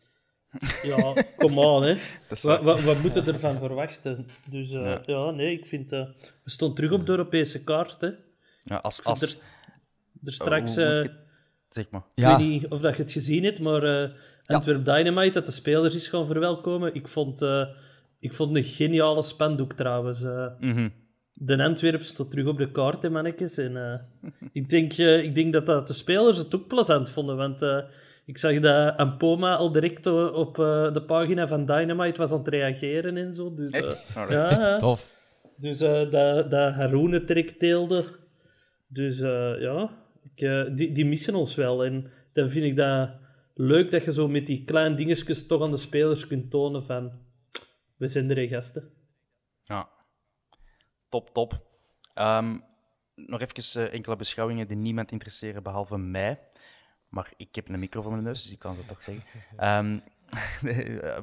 Ja, come *laughs* on. hè. Wat, wat, wat moeten we ervan verwachten? Dus eh, ja. nee, ik vind... Uh, we stonden terug op de Europese kaart, hè. Ja, als... als... Er, straks... Uh, zeg maar. Ik ja. weet niet of dat je het gezien hebt, maar Antwerp Dynamite, dat de spelers is gewoon verwelkomen. Ik vond, ik vond een geniale spandoek, trouwens. Mm de Antwerp tot terug op de kaart, mannetjes. En, uh, ik, denk, eh, ik denk dat, de spelers het ook plezant vonden. Want eh, ik zag dat Ampoma al direct op de pagina van Dynamite was aan het reageren en zo. Dus, Ja, Tof. Dus dat, dat Haroon het deelde. Dus ja, ik, die, die missen ons wel. En dan vind ik dat leuk dat je zo met die kleine dingetjes toch aan de spelers kunt tonen van... We zijn de gasten. Ja, top, top. Ehm, nog even eh, enkele beschouwingen die niemand interesseren behalve mij. Maar ik heb een micro voor mijn neus, dus ik kan ze toch zeggen. Ehm, *laughs*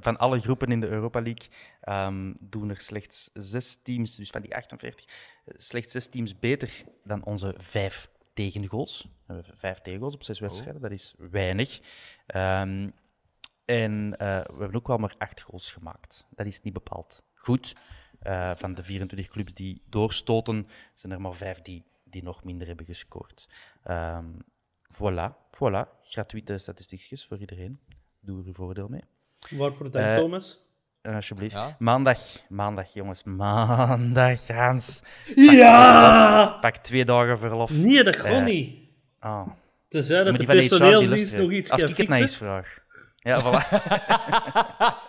van alle groepen in de Europa League ehm, doen er slechts zes teams, dus van die 48, eh, slechts zes teams beter dan onze vijf tegengoals. We eh, hebben vijf tegengoals op zes oh. wedstrijden, dat is weinig. en we hebben ook wel maar acht goals gemaakt. Dat is niet bepaald goed. Uh, van de 24 clubs die doorstoten, zijn er maar vijf die, die nog minder hebben gescoord. Um, voilà, voilà. Gratuite statistiekjes voor iedereen. Doe er uw voordeel mee. Waarvoor de uh, Thomas. Eh, alsjeblieft. Maandag, maandag, jongens. Maandag, Hans. ja! Pak twee dagen verlof. Nee, dat kon uh, niet. Oh. Tenzij dat de personeelsdienst nog iets Als kan ik het eens vraag. Ja, voilà.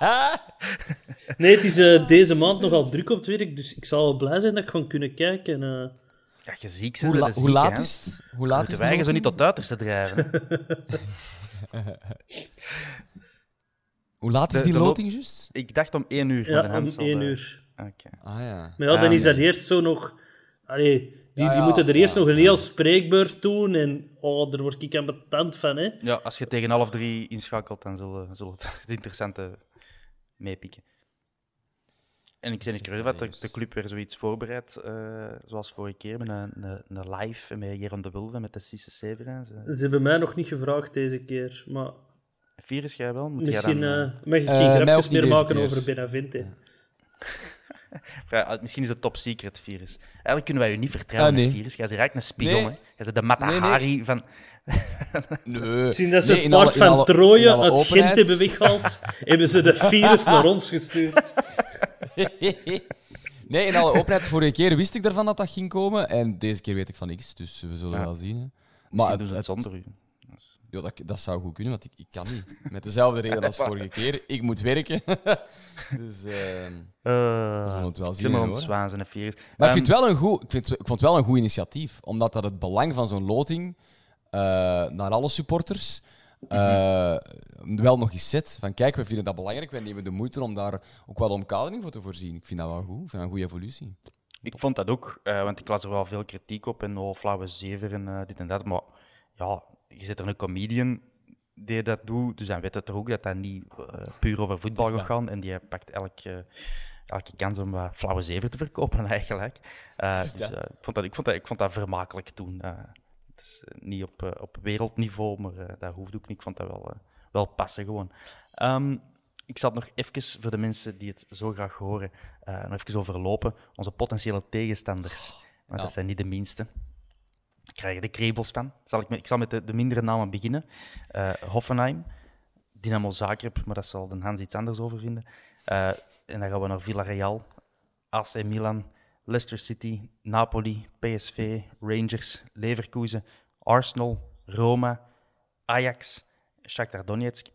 *laughs* nee, het is eh, deze maand nogal druk op het werk, dus ik zal blij zijn dat ik gewoon kunnen kijken. Eh. Ja, je ziek ze. Hoe, hoe, laat is het? Hoe laat is het? zo niet tot uiterste drijven. *laughs* hoe laat is die loting juist? Ik dacht om één uur. Ja, om één eh, uur. Oké. Ah ja. Maar ja, dan is dat eerst zo nog... Allee, die, ah, die moeten er eerst nog een heel spreekbeurt doen. En oh, daar word ik aan van. Hè. Ja, als je tegen half drie inschakelt, dan zullen, zullen het *laughs* interessante meepikken. En ik ben curieus wat de, de club weer zoiets voorbereidt, eh, zoals vorige keer, met een, een, een live met Jeroen de Wulve, met de Sisse Severin. Eh. Ze... hebben mij nog niet gevraagd deze keer, maar... Vier is jij wel? Moet Misschien jij dan, eh, mag ik geen uh, grapjes meer maken over Benavente. *laughs* Ah, misschien is het top secret virus. Eigenlijk kunnen wij je niet vertrouwen, ah, het virus. Jij ze eigenlijk een spiegel. Nee. ze de Matahari nee, van. nee. *laughs* Zien dat ze het paard van Troje uit Gent hebben weggehaald, *laughs* hebben ze de virus naar ons gestuurd. nee, in alle openheid, vorige keer wist ik ervan dat dat ging komen. En deze keer weet ik van niks, dus we zullen wel zien. Maar het, het, zonder dat, dat zou goed kunnen, want ik, ik kan niet. Met dezelfde *laughs* reden als vorige keer. Ik moet werken. *laughs* dus uh, uh, we het wel zien. Maar, Maar ik, vind ehm, wel een goed, ik, vind, ik vond het wel een goed initiatief. Omdat dat het belang van zo'n loting eh, naar alle supporters... Eh, wel nog eens zet. Van kijk, we vinden dat belangrijk. Wij nemen de moeite om daar ook wel omkadering voor te voorzien. Ik vind dat wel goed. Ik vind dat een goede evolutie. Ik vond dat ook, want ik las er wel veel kritiek op en oh, flauwe zever en dit en dat. Maar ja, je zit er een comedian die dat doet, dus dan weet het toch ook dat dat niet eh, puur over voetbal gaat gaan. En die pakt elk, elke kans om wat flauwe zeven te verkopen *laughs* eigenlijk. Eh, dus, eh, ik, vond dat, ik, vond dat, ik vond dat vermakelijk toen. het is niet op, op wereldniveau, maar dat hoefde ook niet. Ik vond dat wel, wel passen gewoon. Ehm, ik zal nog even, voor de mensen die het zo graag horen, nog even overlopen. Onze potentiële tegenstanders. Oh, Want dat zijn niet de minste krijgen de krebels van. Zal ik, ik zal met de, de mindere namen beginnen. Eh, Hoffenheim, Dynamo Zagreb, maar dat zal de Hans iets anders over vinden. Eh, en dan gaan we naar Villarreal, AC Milan, Leicester City, Napoli, PSV, Rangers, Leverkusen, Arsenal, Roma, Ajax, Shakhtar Donetsk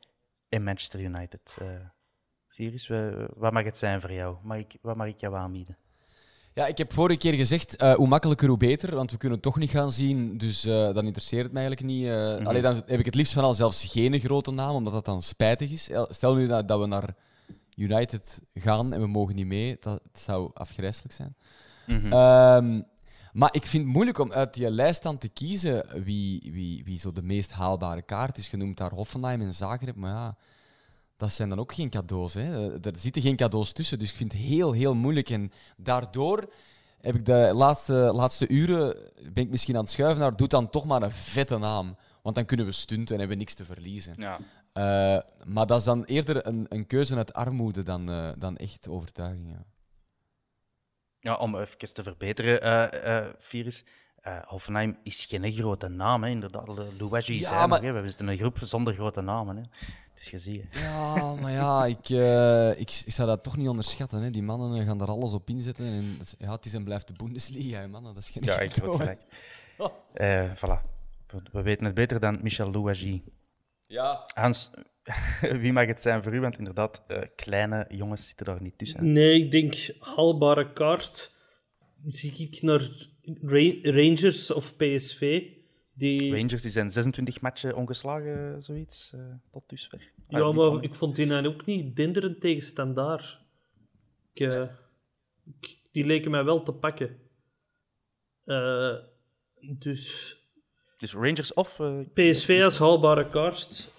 en Manchester United. Uh, wat mag het zijn voor jou? ik, wat mag ik jou aanbieden? Ja, ik heb vorige keer gezegd, eh, hoe makkelijker, hoe beter. Want we kunnen het toch niet gaan zien, dus uh, eh, dan interesseert het mij eigenlijk niet. Eh. Mhm. Alleen dan heb ik het liefst van al zelfs geen grote naam, omdat dat dan spijtig is. Stel nu dat, dat we naar United gaan en we mogen niet mee, dat, zou afgrijzelijk zijn. Mhm. Ehm, maar ik vind het moeilijk om uit die lijst dan te kiezen wie, wie, wie zo de meest haalbare kaart is. genoemd daar Hoffenheim en Zagreb, maar ja dat zijn dan ook geen cadeaus. Hè? Eh, er zitten geen cadeaus tussen, dus ik vind het heel, heel moeilijk. En daardoor heb ik de laatste, laatste uren, ben ik misschien aan het schuiven naar, doe dan toch maar een vette naam. Want dan kunnen we stunten en hebben we niks te verliezen. Ja. Eh, maar dat is dan eerder een, een keuze uit armoede dan, eh, dan echt overtuiging. Ja. ja. om even te verbeteren, uh, Virus. Hoffenheim is geen grote naam, hè. inderdaad. Luwagi ja, zijn we. zitten een groep zonder grote namen. Hè. Dus je ziet Ja, maar ja, ik, eh, ik, ik, zou dat toch niet onderschatten. Hè. Die mannen eh, gaan daar alles op inzetten. En, ja, het is en blijft de Bundesliga, mannen. Dat is geen Ja, ik heb gelijk. Oh. voilà. We, weten het beter dan Michel Louagie. Ja. Hans, *laughs* wie mag het zijn voor u? Want inderdaad, kleine jongens zitten daar niet tussen. Nee, ik denk haalbare kaart. Zie ik naar Rangers of PSV. Die... Rangers die zijn 26 matchen ongeslagen, zoiets, uh, tot dusver. ja, maar ik vond die nou ook niet dinderend tegen Standaard. Ik, eh, die leken mij wel te pakken. Uh, dus... Dus Rangers of... PSV als haalbare kaart.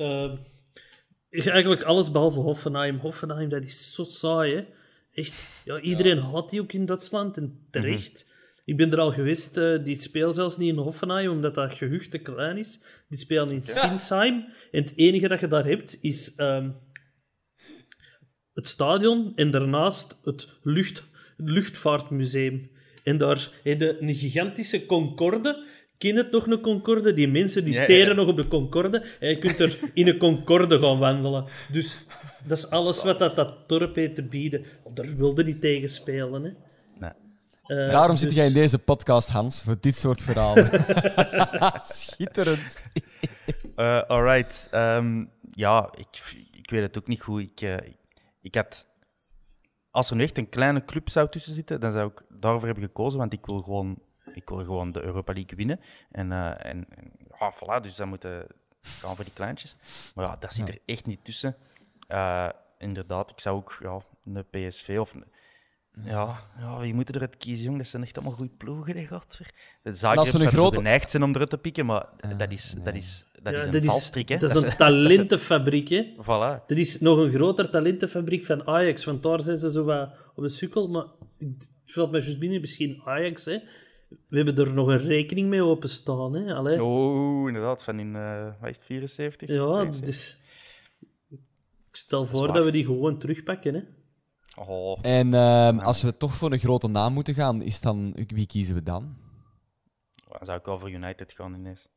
eigenlijk alles behalve Hoffenheim. Hoffenheim, dat is zo saai, Echt, ja, iedereen had die ook in Duitsland en terecht. Mhm. Ik ben er al geweest, eh, die speelt zelfs niet in Hoffenheim, omdat dat gehucht te klein is. Die spelen in ja. Sinsheim. En het enige dat je daar hebt, is ehm, het stadion en daarnaast het lucht, luchtvaartmuseum. En daar heb een gigantische Concorde. Ken het nog, een Concorde? Die mensen die ja, teren nog op de Concorde. En je kunt er in een Concorde gaan wandelen. Dus dat is alles wat dat, dat dorp heeft te bieden. Daar wilde die tegen spelen, hè. Eh, Daarom zit jij in dus- deze podcast, Hans, voor dit soort verhalen. *laughs* Schitterend. Uh, alright. Ehm, ja, ik, ik weet het ook niet goed. Ik, eh, ik had, als er nu echt een kleine club zou tussen zitten, dan zou ik daarvoor hebben gekozen, want ik wil gewoon, ik wil gewoon de Europa League winnen. En, en ja, voilà, dus dan moeten gaan voor die kleintjes. Maar ja, dat zit er echt niet tussen. inderdaad, ik zou ook ja, een PSV of... Ja, ja, je moet eruit kiezen, jong. Dat zijn echt allemaal goede ploegen, hè, Godver. De Zagreb zou grote... geneigd zijn om eruit te pikken, maar eh, dat is, dat is, dat is een valstrik, is, Dat is een talentenfabriek, hè. Voilà. Dat is nog een groter talentenfabriek van Ajax, want daar zijn ze zo wat op de sukkel. Maar het valt mij juist binnen, misschien Ajax, hè. We hebben er nog een rekening mee openstaan, hè. Allee. Oh, inderdaad, van in, uh, is 74? Ja, dus... Ik stel voor dat we die gewoon terugpakken, hè. Oh. En ehm, nou. als we toch voor een grote naam moeten gaan, is dan, wie kiezen we dan? Dan zou ik wel voor United gaan ineens.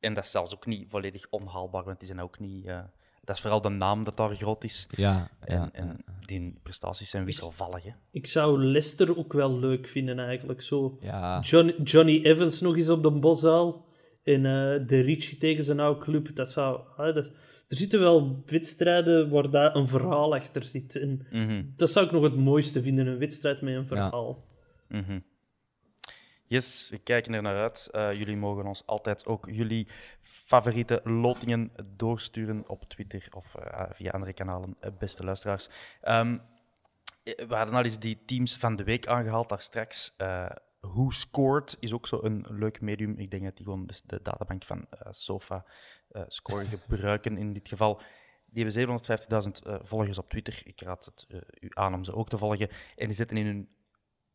En dat is zelfs ook niet volledig onhaalbaar, want die zijn ook niet... Eh, dat is vooral de naam dat daar groot is. Ja, en, ja, die prestaties zijn wisselvallig. Ik zou Leicester ook wel leuk vinden, eigenlijk. Zo. Ja. Johnny, Johnny Evans nog eens op de bosuil. En eh, De Richie tegen zijn oude club. Dat zou... dat, er zitten wel wedstrijden waar daar een verhaal achter zit. En mhm. dat zou ik nog het mooiste vinden, een wedstrijd met een verhaal. Mhm. Yes, we kijken er naar uit. Eh, jullie mogen ons altijd ook jullie favoriete lotingen doorsturen op Twitter of eh, via andere kanalen, eh, beste luisteraars. Ehm, we hadden al eens die teams van de week aangehaald daar straks. Who Scored is ook zo'n leuk medium. Ik denk dat die gewoon de, de databank van SOFA eh, score gebruiken in dit geval. Die hebben 750.000 eh, volgers op Twitter. Ik raad het eh, u aan om ze ook te volgen. En die zitten in hun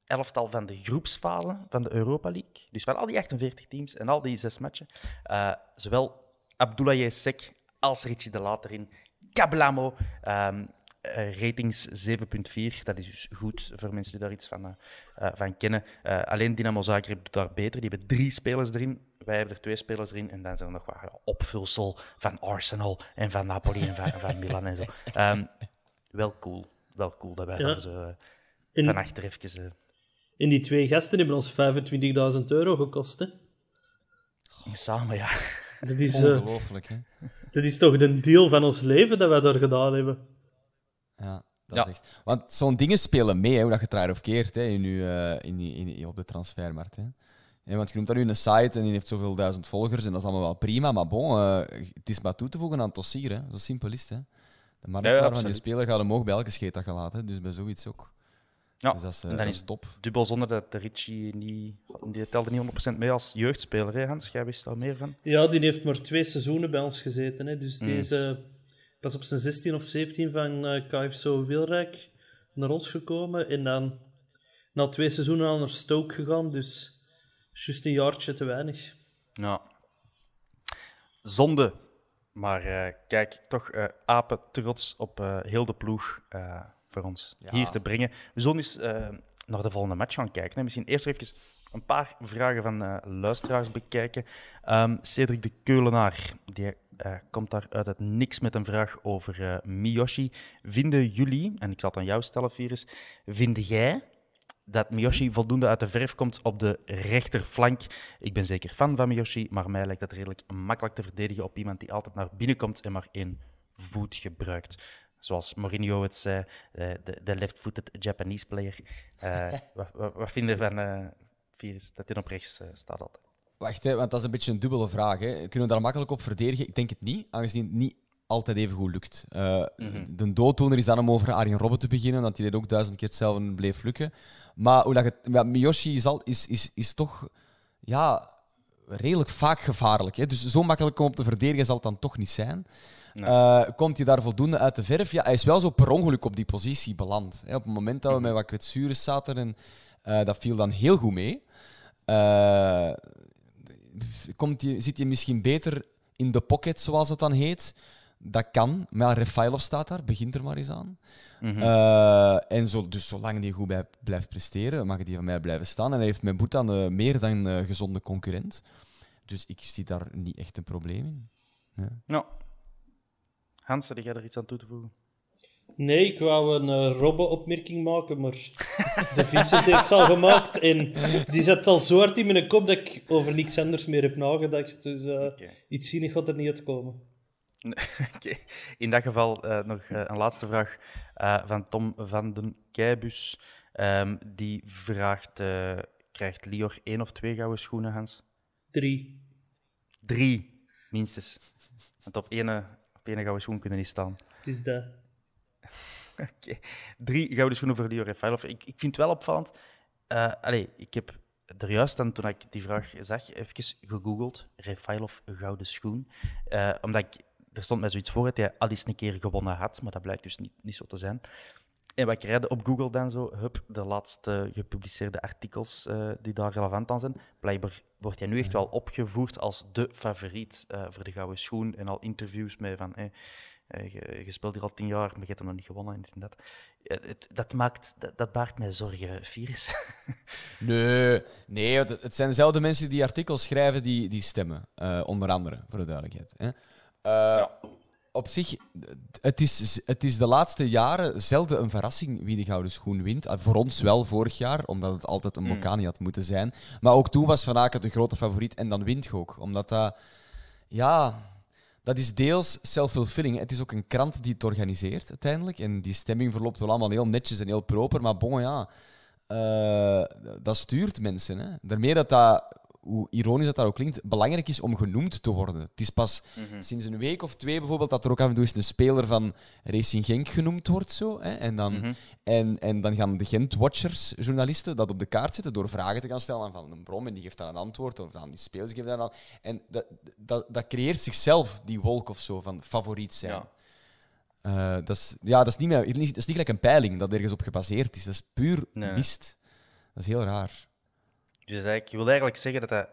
elftal van de groepsfase van de Europa League. Dus van al die 48 teams en al die zes matchen. zowel Abdoulaye Sek als Richie de Later in. Cablamo. Ehm, eh, ratings 7,4. Dat is dus goed voor mensen die daar iets van, eh, eh, van kennen. alleen Dynamo Zagreb doet daar beter. Die hebben drie spelers erin. Wij hebben er twee spelers erin. En dan zijn er nog wat opvulsel van Arsenal en van Napoli en van, van Milan en zo. Ehm, wel cool. Wel cool dat wij daar zo van achter in die twee gasten hebben ons 25.000 euro gekost, hè? Oh. Samen, ja. Dat is, Ongelooflijk, hè? Dat is toch een deal van ons leven dat wij daar gedaan hebben. Ja, dat is echt. Want zo'n dingen spelen mee, hè, hoe dat je het of keert hè, in, uw, eh, in, in, op de transfermarkt. Hè. want je noemt dat nu een site en die heeft zoveel duizend volgers en dat is allemaal wel prima. Maar bon, eh, het is maar toe te voegen aan het dossier. Hè. Zo simpel is het. Hè. De markt van je speler gaat hem ook bij elke scheet dat je laat. Hè. Dus bij zoiets ook. Ja, dus dat is, eh, dan is top. Dubbel zonder dat de Richie niet... Die telde niet 100% mee als jeugdspeler, hè Hans? Jij wist daar meer van. Ja, die heeft maar twee seizoenen bij ons gezeten. Hè. Dus hmm. deze pas op zijn 16 of 17 van uh, eh, KFSO Wilrijk naar ons gekomen. En dan na twee seizoenen al naar Stoke gegaan. Dus juist een jaartje te weinig. Ja. Zonde. Maar eh, kijk, toch eh, apen trots op heel de ploeg voor ons hier te brengen. We zullen eens naar de volgende match gaan kijken. Hè. Misschien eerst even een paar vragen van luisteraars bekijken. Um, Cedric de Keulenaar die eh, komt daar uit het niks met een vraag over eh, Miyoshi. Vinden jullie, en ik zal het aan jou stellen, Virus, vinden jij dat Miyoshi voldoende uit de verf komt op de rechterflank? Ik ben zeker fan van Miyoshi, maar mij lijkt dat redelijk makkelijk te verdedigen op iemand die altijd naar binnen komt en maar één voet gebruikt. Zoals Mourinho het zei, eh, de, de left-footed Japanese player. *laughs* wat, wat, wat, vind Virus, dat in op rechts staat dat? Wacht, hè, want dat is een beetje een dubbele vraag. Hè. Kunnen we daar makkelijk op verdedigen? Ik denk het niet, aangezien het niet altijd even goed lukt. Eh, mhm. De dooddoener is dan om over Arjen Robben te beginnen, want hij deed ook duizend keer hetzelfde bleef lukken. Maar hoe dat het, ja, Miyoshi is, al, is, is, is toch ja, redelijk vaak gevaarlijk. Hè? Dus zo makkelijk om op te verdedigen zal het dan toch niet zijn. Eh, komt hij daar voldoende uit de verf? Ja, hij is wel zo per ongeluk op die positie beland. Hè? Op het moment dat we mhm. met wat kwetsures zaten, en, eh, dat viel dan heel goed mee. Uh, komt die, zit je misschien beter in de pocket, zoals het dan heet. Dat kan, maar ja, Refailov staat daar, begint er maar eens aan. Mhm. Eh, en zo, dus zolang die goed bij, blijft presteren, mag die van mij blijven staan. En hij heeft met boet uh, meer dan een eh, gezonde concurrent. Dus ik zie daar niet echt een probleem in. Ja. Nou. Hans, had jij er iets aan toe te voegen? Nee, ik wou een uh, eh, Robbe-opmerking maken, maar de fiets heeft het al gemaakt. En die zat al zo hard in mijn kop dat ik over niks anders meer heb nagedacht. Dus uh, eh, okay. iets zinnig gaat er niet uitkomen. *laughs* Oké. In dat geval eh, nog een laatste vraag van Tom van den Keibus. Ehm, die vraagt, krijgt Lior één of twee gouden schoenen, Hans? Drie. Drie, minstens. Want op één, op één gouden schoen kunnen niet staan. Het is dat okay. Drie gouden schoenen voor Leo Rafaelov. Ik, ik vind het wel opvallend. Eh, allee, ik heb er juist aan, toen ik die vraag zag, even gegoogeld. Rafaelov gouden schoen. Eh, omdat ik, er stond mij zoiets voor dat hij al eens een keer gewonnen had. Maar dat blijkt dus niet, niet zo te zijn. En wat ik redde op Google dan zo, hup, de laatste gepubliceerde artikels eh, die daar relevant aan zijn. Blijkbaar wordt jij nu echt mhm. wel opgevoerd als de favoriet voor de gouden schoen. En al interviews mee van, eh, je, speelt hier al tien jaar, maar je hebt hem nog niet gewonnen. En dat. Het, dat, maakt, dat, baart mij zorgen, virus. *laughs* nee, nee het, zijn dezelfde mensen die artikels schrijven die, die stemmen. Eh, onder andere, voor de duidelijkheid. Hè? Eh, ja. Op zich, het is, het is de laatste jaren zelden een verrassing wie de Gouden Schoen wint. Ah, voor ons wel vorig jaar, omdat het altijd een Mokani mm. had moeten zijn. Maar ook toen was Van Aken de grote favoriet en dan wint je ook. Omdat dat... ja, dat is deels self-fulfilling. Het is ook een krant die het organiseert uiteindelijk. En die stemming verloopt wel allemaal heel netjes en heel proper. Maar bon, ja, eh, dat stuurt mensen. Hè. Daarmee dat dat hoe ironisch dat, dat ook klinkt, belangrijk is om genoemd te worden. Het is pas mhm. sinds een week of twee bijvoorbeeld dat er ook af en toe eens een speler van Racing Genk genoemd wordt. Zo, hè? En, dan, mhm. en, en dan gaan de Gent-watchers, journalisten, dat op de kaart zetten door vragen te gaan stellen aan Van een Brom. En die geeft dan een antwoord, of dan die spelers geven daar een antwoord. En dat, dat, dat creëert zichzelf, die wolk of zo, van favoriet zijn. Ja. Eh, dat is, ja, dat is niet meer, dat is niet gelijk een peiling dat ergens op gebaseerd is. Dat is puur nee. mist. Dat is heel raar. Dus je wil eigenlijk zeggen dat, dat,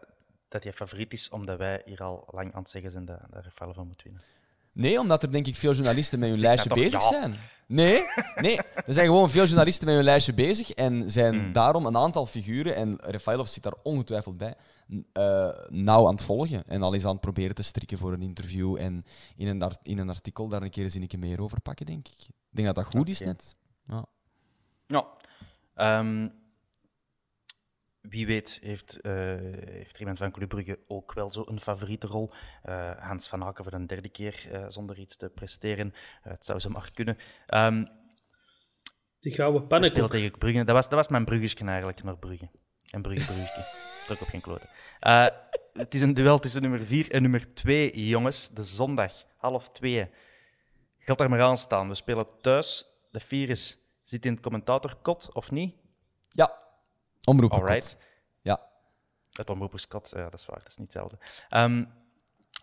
dat hij favoriet is, omdat wij hier al lang aan het zeggen zijn dat, dat van moet winnen. Nee, omdat er denk ik veel journalisten met hun *laughs* lijstje bezig zijn. Nee, nee, er zijn gewoon veel journalisten met hun lijstje bezig en zijn hmm. daarom een aantal figuren, en Rafailov zit daar ongetwijfeld bij, uh, nauw aan het volgen. En al eens aan het proberen te strikken voor een interview en in een, in een artikel daar een keer een keer meer over pakken, denk ik. Ik denk dat dat goed is net. Ja. ja ehm, wie weet heeft, uh, heeft iemand van Club Brugge ook wel zo'n favoriete rol. Eh, Hans van Haken voor een derde keer eh, zonder iets te presteren. het zou ze maar kunnen. Ehm, die gouden pannenkoek. Speel tegen Brugge. Dat was, dat was mijn Bruggeschen eigenlijk, naar Brugge. En brugge brugge Druk *laughs* op geen kloten. het is een duel tussen nummer 4 en nummer 2, jongens. De zondag, half 2. Gaat er maar aan staan. We spelen thuis. De virus zit in het commentatorkot, of niet? Ja, Omroepers, Ja. Het omroeperskat, ja, dat is waar, dat is niet hetzelfde. Ehm,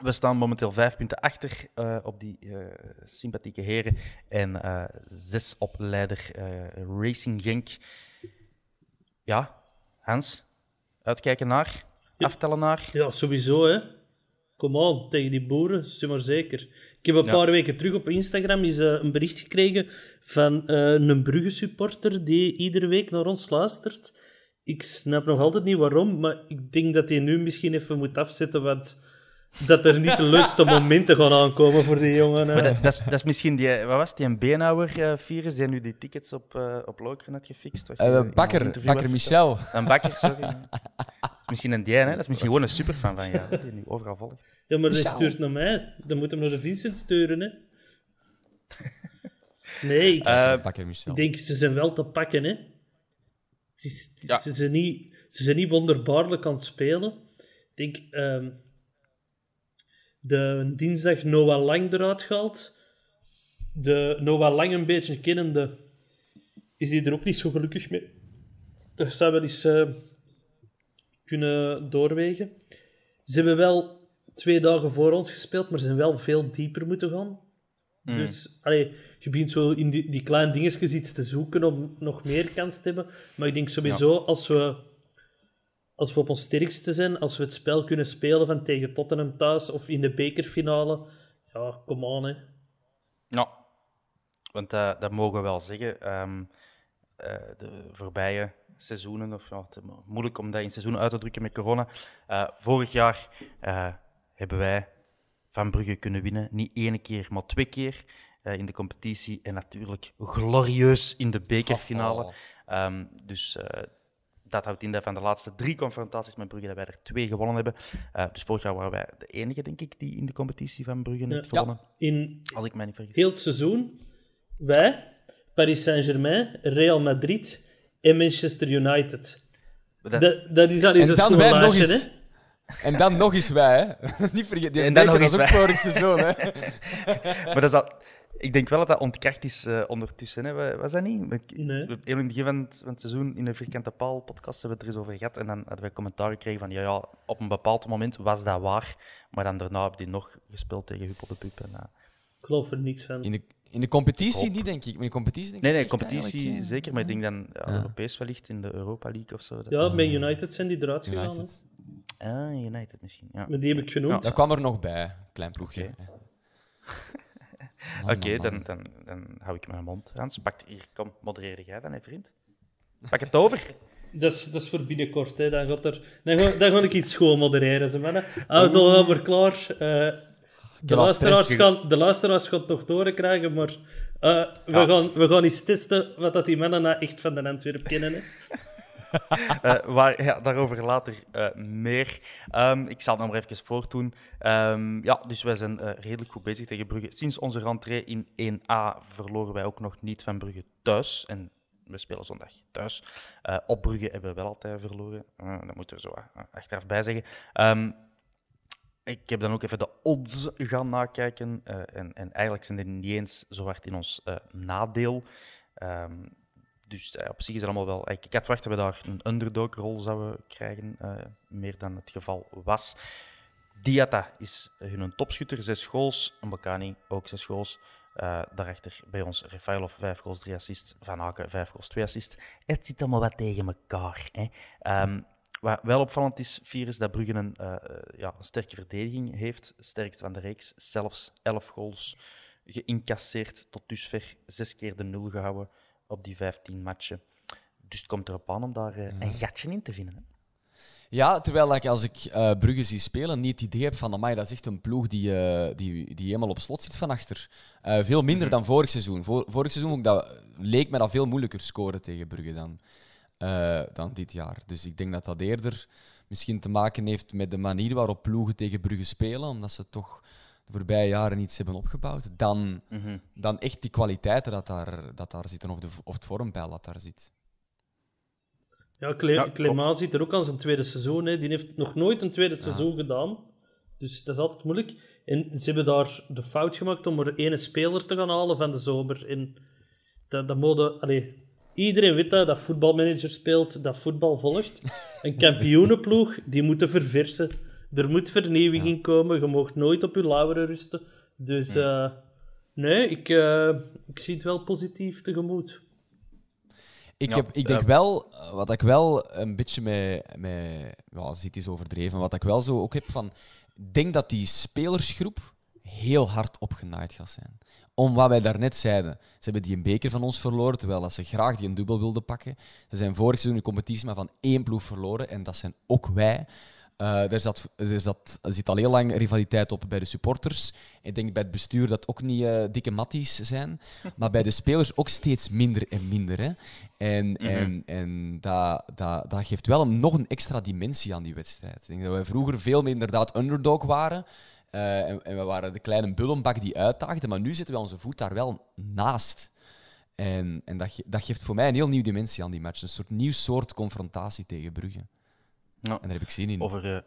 we staan momenteel vijf punten achter eh, op die eh, sympathieke heren. En eh, zes op leider Racing Genk. Ja, Hans, uitkijken naar, aftellen naar. Ja, sowieso hè. Kom op, tegen die boeren, is maar zeker. Ik heb een paar weken terug op Instagram eens, een bericht gekregen van een Brugge-supporter die iedere week naar ons luistert ik snap nog altijd niet waarom, maar ik denk dat hij nu misschien even moet afzetten, want dat er niet de leukste *laughs* momenten gaan aankomen voor die jongen. Maar dat, dat, is, misschien die, wat was die een Beenhouwer-virus eh, die nu die tickets op, uh, op Lokeren had gefixt? Uh, eh, je, bakker, Bakker Michel. Een Bakker, sorry. dat is misschien een die, hè? dat is misschien gewoon een superfan van jou, die nu overal volgt. Ja, maar Michel. die stuurt naar mij. Dan moet hem naar de Vincent sturen, hè. Nee, ik, *laughs* Bakker Michel. ik denk, ze zijn wel te pakken, hè ze, zijn niet, ze zijn niet wonderbaarlijk aan het spelen. Ik denk, ehm, de dinsdag Noah Lang eruit gehaald. De Noah Lang een beetje kennende, is hij er ook niet zo gelukkig mee. Dat zou wel eens eh, kunnen doorwegen. Ze hebben wel twee dagen voor ons gespeeld, maar ze zijn wel veel dieper moeten gaan. Mm. Dus allee, je begint zo in die, die kleine dingetjes iets te zoeken om nog meer kans te hebben. Maar ik denk sowieso, als, we, als we op ons sterkste zijn, als we het spel kunnen spelen van tegen Tottenham thuis of in de bekerfinale, ja, come on hè. want eh, dat mogen we wel zeggen. Ehm, eh, de voorbije seizoenen, of ja, moeilijk om dat in seizoenen uit te drukken met corona. Eh, vorig jaar hebben wij van Brugge kunnen winnen. Niet één keer, maar twee keer eh, in de competitie. En natuurlijk glorieus in de bekerfinale. Oh, oh. Ehm, dus eh, dat houdt in dat van de laatste drie confrontaties met Brugge dat wij er twee gewonnen hebben. Eh, dus vorig jaar waren wij de enige, denk ik, die in de competitie van Brugge heeft gewonnen. in als ik mij niet vergis. Heel het seizoen, wij, Paris Saint-Germain, Real Madrid en Manchester United. Dat, dat, is al eens een schoolmaatje, hè? En dan nog eens wij, hè. *laughs* Niet vergeten, die en dan nog eens vorig seizoen, hè. *laughs* maar dat is ik denk wel dat dat ontkracht is uh, ondertussen. Hè. Was dat niet? We, nee. in het begin van het, seizoen in de Vierkante Paal podcast hebben we het er eens over gehad. En dan hadden we commentaar gekregen van ja, ja, op een bepaald moment was dat waar. Maar dan daarna heb je nog gespeeld tegen Huppel de Pup. En, eh, ik geloof er niks van. In de, in de competitie niet, denk ik. in de competitie denk nee, nee, competitie zeker. Maar ik denk dan Europees wellicht in de Europa League of zo. Dat ja, bij United zijn die eruit gegaan. Ah, United misschien. Ja. Die heb ik genoemd. Dat kwam er nog bij, klein ploegje. Oké, *laughs* dan, dan, dan hou ik mijn mond aan. Pakt, hier, kom, modereer jij dan, hè, vriend? Pak het over. *laughs* Dat is, dat is voor binnenkort, hè. Dan, gaat er, dan, ga, dan ga ik iets schoon modereren, ze mannen. Ah, Houd helemaal klaar. Uh, de, luisteraars gaan, de luisteraars toch horen krijgen, maar uh, we, gaan, we gaan eens testen wat dat die mannen nou echt van de Antwerpen kennen. Hè. *laughs* uh, *laughs* eh, maar daarover later eh, meer. Ehm, ik zal het nog maar even voortdoen. Um, ja, dus wij zijn eh, redelijk goed bezig tegen Brugge. Sinds onze rentrée in 1A verloren wij ook nog niet van Brugge thuis. En we spelen zondag thuis. op Brugge hebben we wel altijd verloren. dat moeten we zo achteraf bij zeggen. Ehm, ik heb dan ook even de odds gaan nakijken. en, en eigenlijk zijn die niet eens zo hard in ons nadeel. Um, dus eh, op zich is het allemaal wel. Ik, had verwacht dat we daar een underdog-rol zouden krijgen, eh, meer dan het geval was. Diata is hun topschutter, zes goals. Mbakani ook zes goals. Uh, daarachter bij ons of 5 goals, 3 assists. Van Haken, 5 goals, 2 assists. Het zit allemaal wat tegen elkaar. Hè? Ehm, wat wel opvallend is, virus is dat Brugge een, ja, een sterke verdediging heeft. Sterkst van de reeks. Zelfs 11 goals geïncasseerd tot dusver. Zes keer de nul gehouden op die 15 matchen. Dus het komt erop aan om daar eh, een mhm. gatje in te vinden. Hè? Ja, terwijl ik als ik eh, Brugge zie spelen, niet het idee heb van, amai, dat is echt een ploeg die, eh, die, die helemaal op slot zit van achter. veel minder mhm. dan vorig seizoen. vorig seizoen dat, leek me dat veel moeilijker scoren tegen Brugge dan, dan dit jaar. Dus ik denk dat dat eerder misschien te maken heeft met de manier waarop ploegen tegen Brugge spelen, omdat ze toch de voorbije jaren iets hebben opgebouwd, dan, mhm. dan echt die kwaliteiten dat daar, dat daar zitten, of, de, of het vormpeil dat daar zit. Ja, Cle ja, Clema zit er ook aan zijn tweede seizoen. Hè. Die heeft nog nooit een tweede seizoen gedaan. Dus dat is altijd moeilijk. En ze hebben daar de fout gemaakt om er ene speler te gaan halen van de zomer. En dat, dat mode, iedereen weet dat, dat voetbalmanager speelt, dat voetbal volgt. Een *laughs* kampioenenploeg, die moeten verversen er moet vernieuwing in komen. Je mag nooit op je lauweren rusten. Dus nee, eh, ik, eh, ik zie het wel positief tegemoet. Ik, heb, ik denk eh, wel, wat ik wel een beetje met, wel, zit is overdreven, wat ik wel zo ook heb van, denk dat die spelersgroep heel hard opgenaaid gaat zijn. Om wat wij daarnet zeiden. Ze hebben die een beker van ons verloren, terwijl dat ze graag die een dubbel wilden pakken. Ze zijn vorig seizoen de competitie maar van één ploeg verloren en dat zijn ook wij. Uh, er, zit al heel lang rivaliteit op bij de supporters. Ik denk bij het bestuur dat ook niet uh, dikke matties zijn. *laughs* Maar bij de spelers ook steeds minder en minder. Hè. Mhm. En, en, dat, dat, dat geeft wel een, nog een extra dimensie aan die wedstrijd. Ik denk dat wij vroeger veel meer inderdaad underdog waren. Eh, en, we waren de kleine bullenbak die uitdaagde. Maar nu zitten we onze voet daar wel naast. En, en dat, dat geeft voor mij een heel nieuwe dimensie aan die match. Een soort nieuw soort confrontatie tegen Brugge. En heb ik zin in. Over,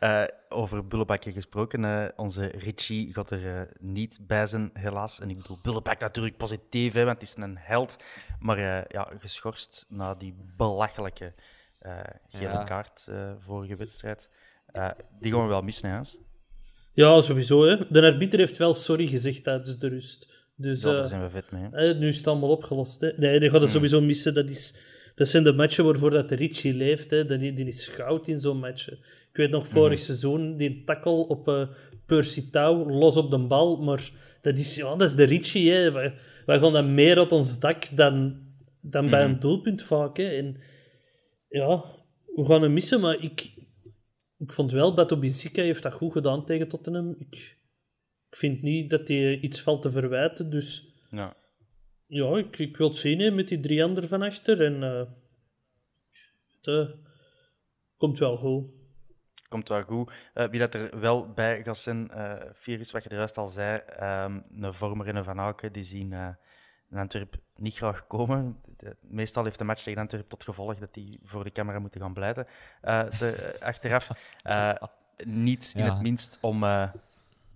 uh, *laughs* over Bullebakker gesproken. Eh, onze Richie gaat er niet bij zijn, helaas. En ik bedoel, Bullebak natuurlijk positief, hè, want het is een held. Maar ja, geschorst na die belachelijke gele kaart vorige wedstrijd. die gaan we wel missen, hè, Ja, sowieso. Hè. De arbiter heeft wel sorry gezegd tijdens de rust. Dus, daar zijn we vet mee. Hè? nu is het allemaal opgelost. Hè. Nee, die gaat het hmm. sowieso missen. Dat is dat zijn de matchen waarvoor dat de Ricci leeft. Hè. Die, die is goud in zo'n match. Ik weet nog, vorig mhm. seizoen, die tackle op uh, Percy Tau, los op de bal. Maar dat is, ja, dat is de Richie, Hè. Wij, gaan dat meer uit ons dak dan, dan bij een mhm. doelpunt vaak. Hè. En ja, we gaan hem missen. Maar ik, ik vond wel, Beto Bizika heeft dat goed gedaan tegen Tottenham. Ik, ik vind niet dat hij iets valt te verwijten. Dus ja ja, ik, ik wil het zien hè, met die drie anderen van achter. En uh, het eh, komt wel goed. Komt wel goed. Eh, wie dat er wel bij gaat zijn, is, wat je er juist al zei, um, een Vormer en Van aken die zien in Antwerpen niet graag komen. meestal heeft de match tegen antwerp tot gevolg dat die voor de camera moeten gaan blijten. De, achteraf, niet in het minst om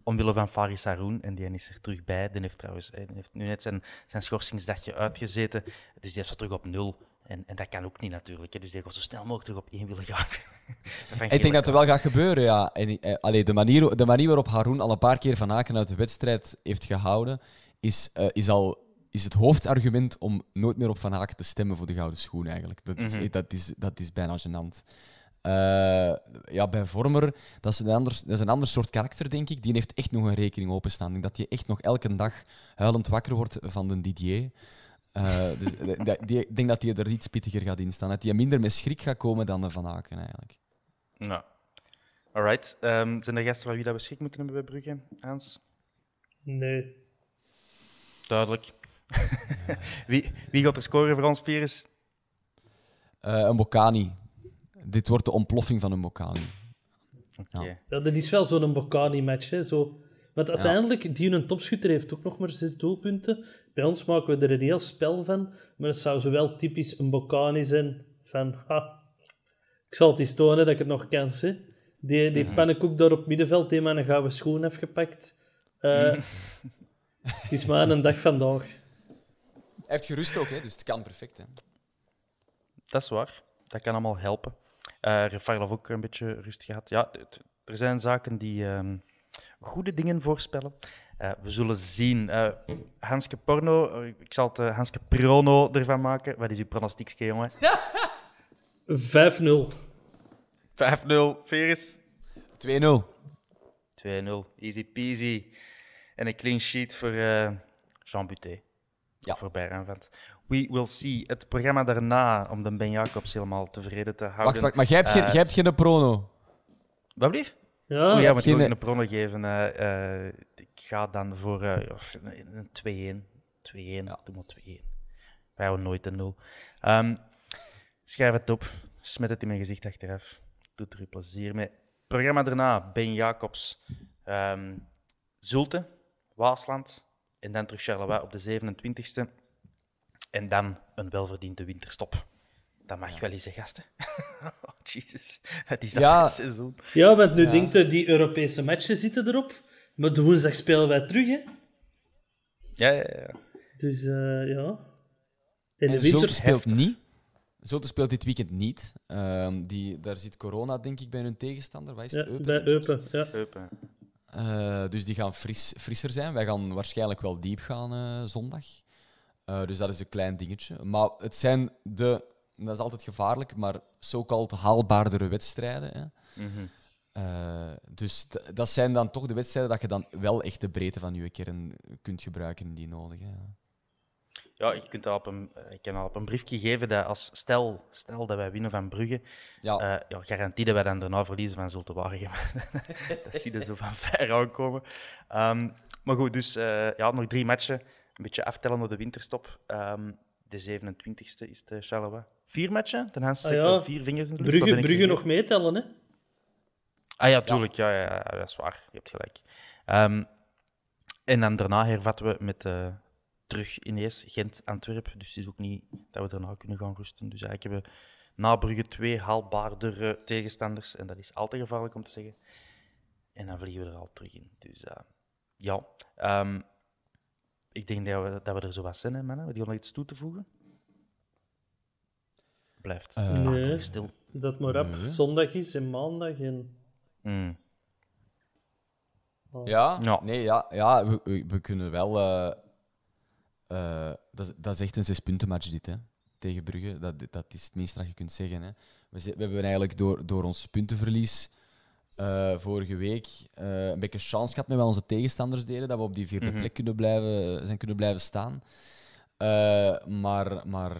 omwille van Faris Haroun. En die is er terug bij. Die heeft trouwens eh, die heeft nu net zijn, zijn schorsingsdagje uitgezeten. Dus die is er terug op nul. En, en dat kan ook niet natuurlijk. Hè. Dus die heeft zo snel mogelijk terug op één willen gaan. *laughs* ik denk dat er wel gaat gebeuren, ja. En, eh, allee, de, manier, de manier waarop Haroun al een paar keer Van Aken uit de wedstrijd heeft gehouden, is, eh, is al is het hoofdargument om nooit meer op Van Haken te stemmen voor de gouden schoen eigenlijk. Dat, is, mhm. dat, is, dat is bijna gênant. Eh, ja, bij Vormer, dat is, een ander, dat is een ander soort karakter, denk ik. Die heeft echt nog een rekening openstaan. Dat je echt nog elke dag huilend wakker wordt van de Didier. Eh, dus eh, ik denk dat hij er iets pittiger gaat staan. Dat hij minder met schrik gaat komen dan de Van Aken, eigenlijk. Nou, alright. Ehm, zijn er gasten waar wie dat we schrik moeten hebben bij Brugge, Hans? Nee. Duidelijk. *laughs* wie, wie gaat er scoren voor ons, Pires? een Bocani dit wordt de ontploffing van een Bocani. Okay. Ja. dat is wel zo'n Bocani-match. Zo. Want uiteindelijk, ja. die een topschutter heeft ook nog maar zes doelpunten. Bij ons maken we er een heel spel van, maar het zou zowel typisch een Bocani zijn van... ik zal het eens tonen dat ik het nog kan, hè. Die, die mm daar op middenveld, die man een gouden schoen heeft gepakt. Eh, mhm. het is maar een dag vandaag. Hij heeft gerust ook, hè, dus het kan perfect. Hè. Dat is waar. Dat kan allemaal helpen. Uh, eh, Refarlov ook een beetje rustig gehad. Ja, er zijn zaken die ehm, goede dingen voorspellen. Eh, we zullen zien. Eh, Hanske Porno, ik zal het Hanske Prono ervan maken. Wat is uw pronostiekje, jongen? 5-0. *laughs* 5-0, Veris. 2-0. 2-0, easy peasy. En een clean sheet voor Jean Buté. Ja. Voor Bergenvent. We Will See. Het programma daarna, om de Ben Jacobs helemaal tevreden te houden. Wacht, wacht maar jij hebt, geen, eh, hebt geen prono. Wat lief? Ja, oh, ja moet ik ook een prono geven. Uh, ik ga dan voor uh, een 2-1. 2-1, doe maar 2-1. Wij houden nooit een 0. Um, ehm, schrijf het op, smet het in mijn gezicht achteraf. Doet er plezier mee. Programma daarna, Ben Jacobs, um, Zulte, Waasland en dan terug Charleroi op de 27e. En dan een welverdiende winterstop. Dat mag wel eens, gasten. *laughs* oh, Jesus, het is dat ja. seizoen. Ja, want nu ja. denkt die Europese matchen zitten erop. Maar de woensdag spelen wij terug, hè? Ja, ja, ja. Dus eh, ja. En, de winter speelt niet. Zulte speelt dit weekend niet. Ehm, die, daar zit corona, denk ik, bij hun tegenstander. Waar is het? Eupen, bij Eupen, ja. Eupen. Eh, dus die gaan fris, frisser zijn. Wij gaan waarschijnlijk wel diep gaan eh, zondag. Eh, dus dat is een klein dingetje. Maar het zijn de, dat is altijd gevaarlijk, maar zo haalbaardere wedstrijden. Hè. Mhm. Eh, dus dat zijn dan toch de wedstrijden dat je dan wel echt de breedte van je kern kunt gebruiken die nodig. Hè. Ja, je kunt dat op een, eh, ik kan al op een briefje geven dat als stel, stel dat wij winnen van Brugge, ja. ja garantie dat wij dan daarna verliezen van Zulte Waregem. *laughs* dat zie je zo van *laughs* ver aankomen. Um, maar goed, dus ja, nog drie matchen. Een beetje aftellen naar de winterstop. Ehm, de 27e is de Charleroi. Vier matchen? Ten Hans ah, vier vingers in de Brugge, nog meetellen, hè? Ah ja, tuurlijk. Ja, ja, ja, dat is waar. Je hebt gelijk. Ehm, en dan daarna hervatten we met uh, terug ineens Gent-Antwerpen. Dus het is ook niet dat we daarna kunnen gaan rusten. Dus eigenlijk hebben we na Brugge twee haalbaardere tegenstanders. En dat is altijd gevaarlijk om te zeggen. En dan vliegen we er al terug in. Dus eh, ja, ehm, ik denk dat we, dat we er zo wat zijn, hè, mannen. Hebben die nog iets toe te voegen? Blijft. Eh, ah, nee, stil. dat maar op zondag is en maandag. En... Hmm. Ah. Ja? Nee, ja, ja we, we, kunnen wel... Eh, eh, dat, dat is echt een zespuntenmatch, dit, hè. Tegen Brugge. Dat, dat is het minste dat je kunt zeggen, hè. We, we hebben eigenlijk door, door ons puntenverlies eh, vorige week eh, een beetje chance gehad met wat onze tegenstanders deden. Dat we op die vierde mhm. plek kunnen blijven, eh, zijn kunnen blijven staan. maar maar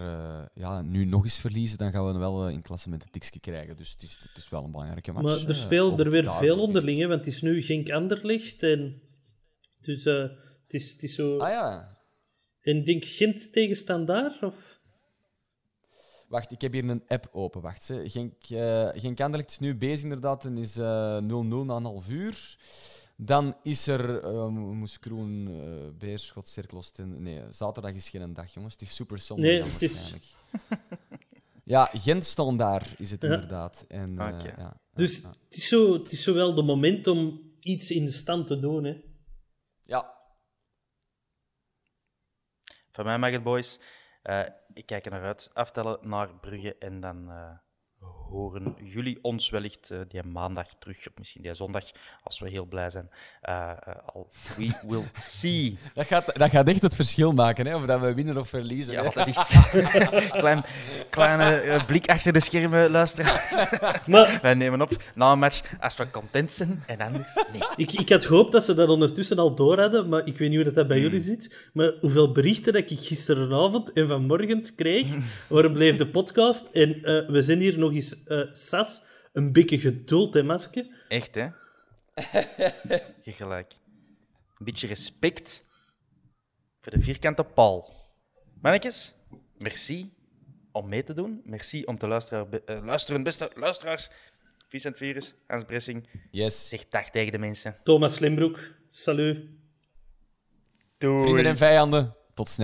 ja, nu nog eens verliezen, dan gaan we wel in klasse met een tikje krijgen. Dus het is, het is wel een belangrijke match. Maar er speelt er weer veel onderling, want het is nu Genk Anderlicht. En, dus het, is, het is zo... Ah ja. En denk Gent tegen daar. of... Wacht, ik heb hier een app open. Wacht, ze. Genk, uh, Anderlecht is nu bezig inderdaad en is 0-0 eh, na een half uur. Dan is er eh, moest Moeskroen, uh, Beerschot, Cirkelosten. Nee, zaterdag is geen dag, jongens. Het is super Nee, het is. ja, Gent daar, is het inderdaad. En, uh, dus Het, is zo, het is zo wel de moment om iets in de stand te doen. Hè? Ja. Van mij mag het, boys ik kijk er naar uit. Aftellen naar Brugge en dan eh, horen jullie ons wellicht eh, die maandag terug, of misschien die zondag, als we heel blij zijn. Eh, eh, al, we *laughs* will see. Dat gaat, dat gaat echt het verschil maken, hè? of dat we winnen of verliezen. Ja, dat is *laughs* klein, kleine blik achter de schermen, luisteraars. *laughs* Maar... Wij nemen op na een match als we content zijn en anders nee. Ik, ik had gehoopt dat ze dat ondertussen al door hadden, maar ik weet niet hoe dat, bij hmm. jullie zit. Maar hoeveel berichten dat ik gisteravond en vanmorgen kreeg, waarom bleef de podcast? En we zijn hier nog eens Sas een beetje geduld, hè, Maske? Echt, hè? *laughs* Je gelijk. Een beetje respect voor de vierkante paal. Mannetjes, merci om mee te doen. Merci om te luisteren, uh, luisteren beste luisteraars. Vincent Virus, Hans Bressing. Yes. Zeg dag tegen de mensen. Thomas Slimbroek, salut. Doei. Vrienden en vijanden, tot snel.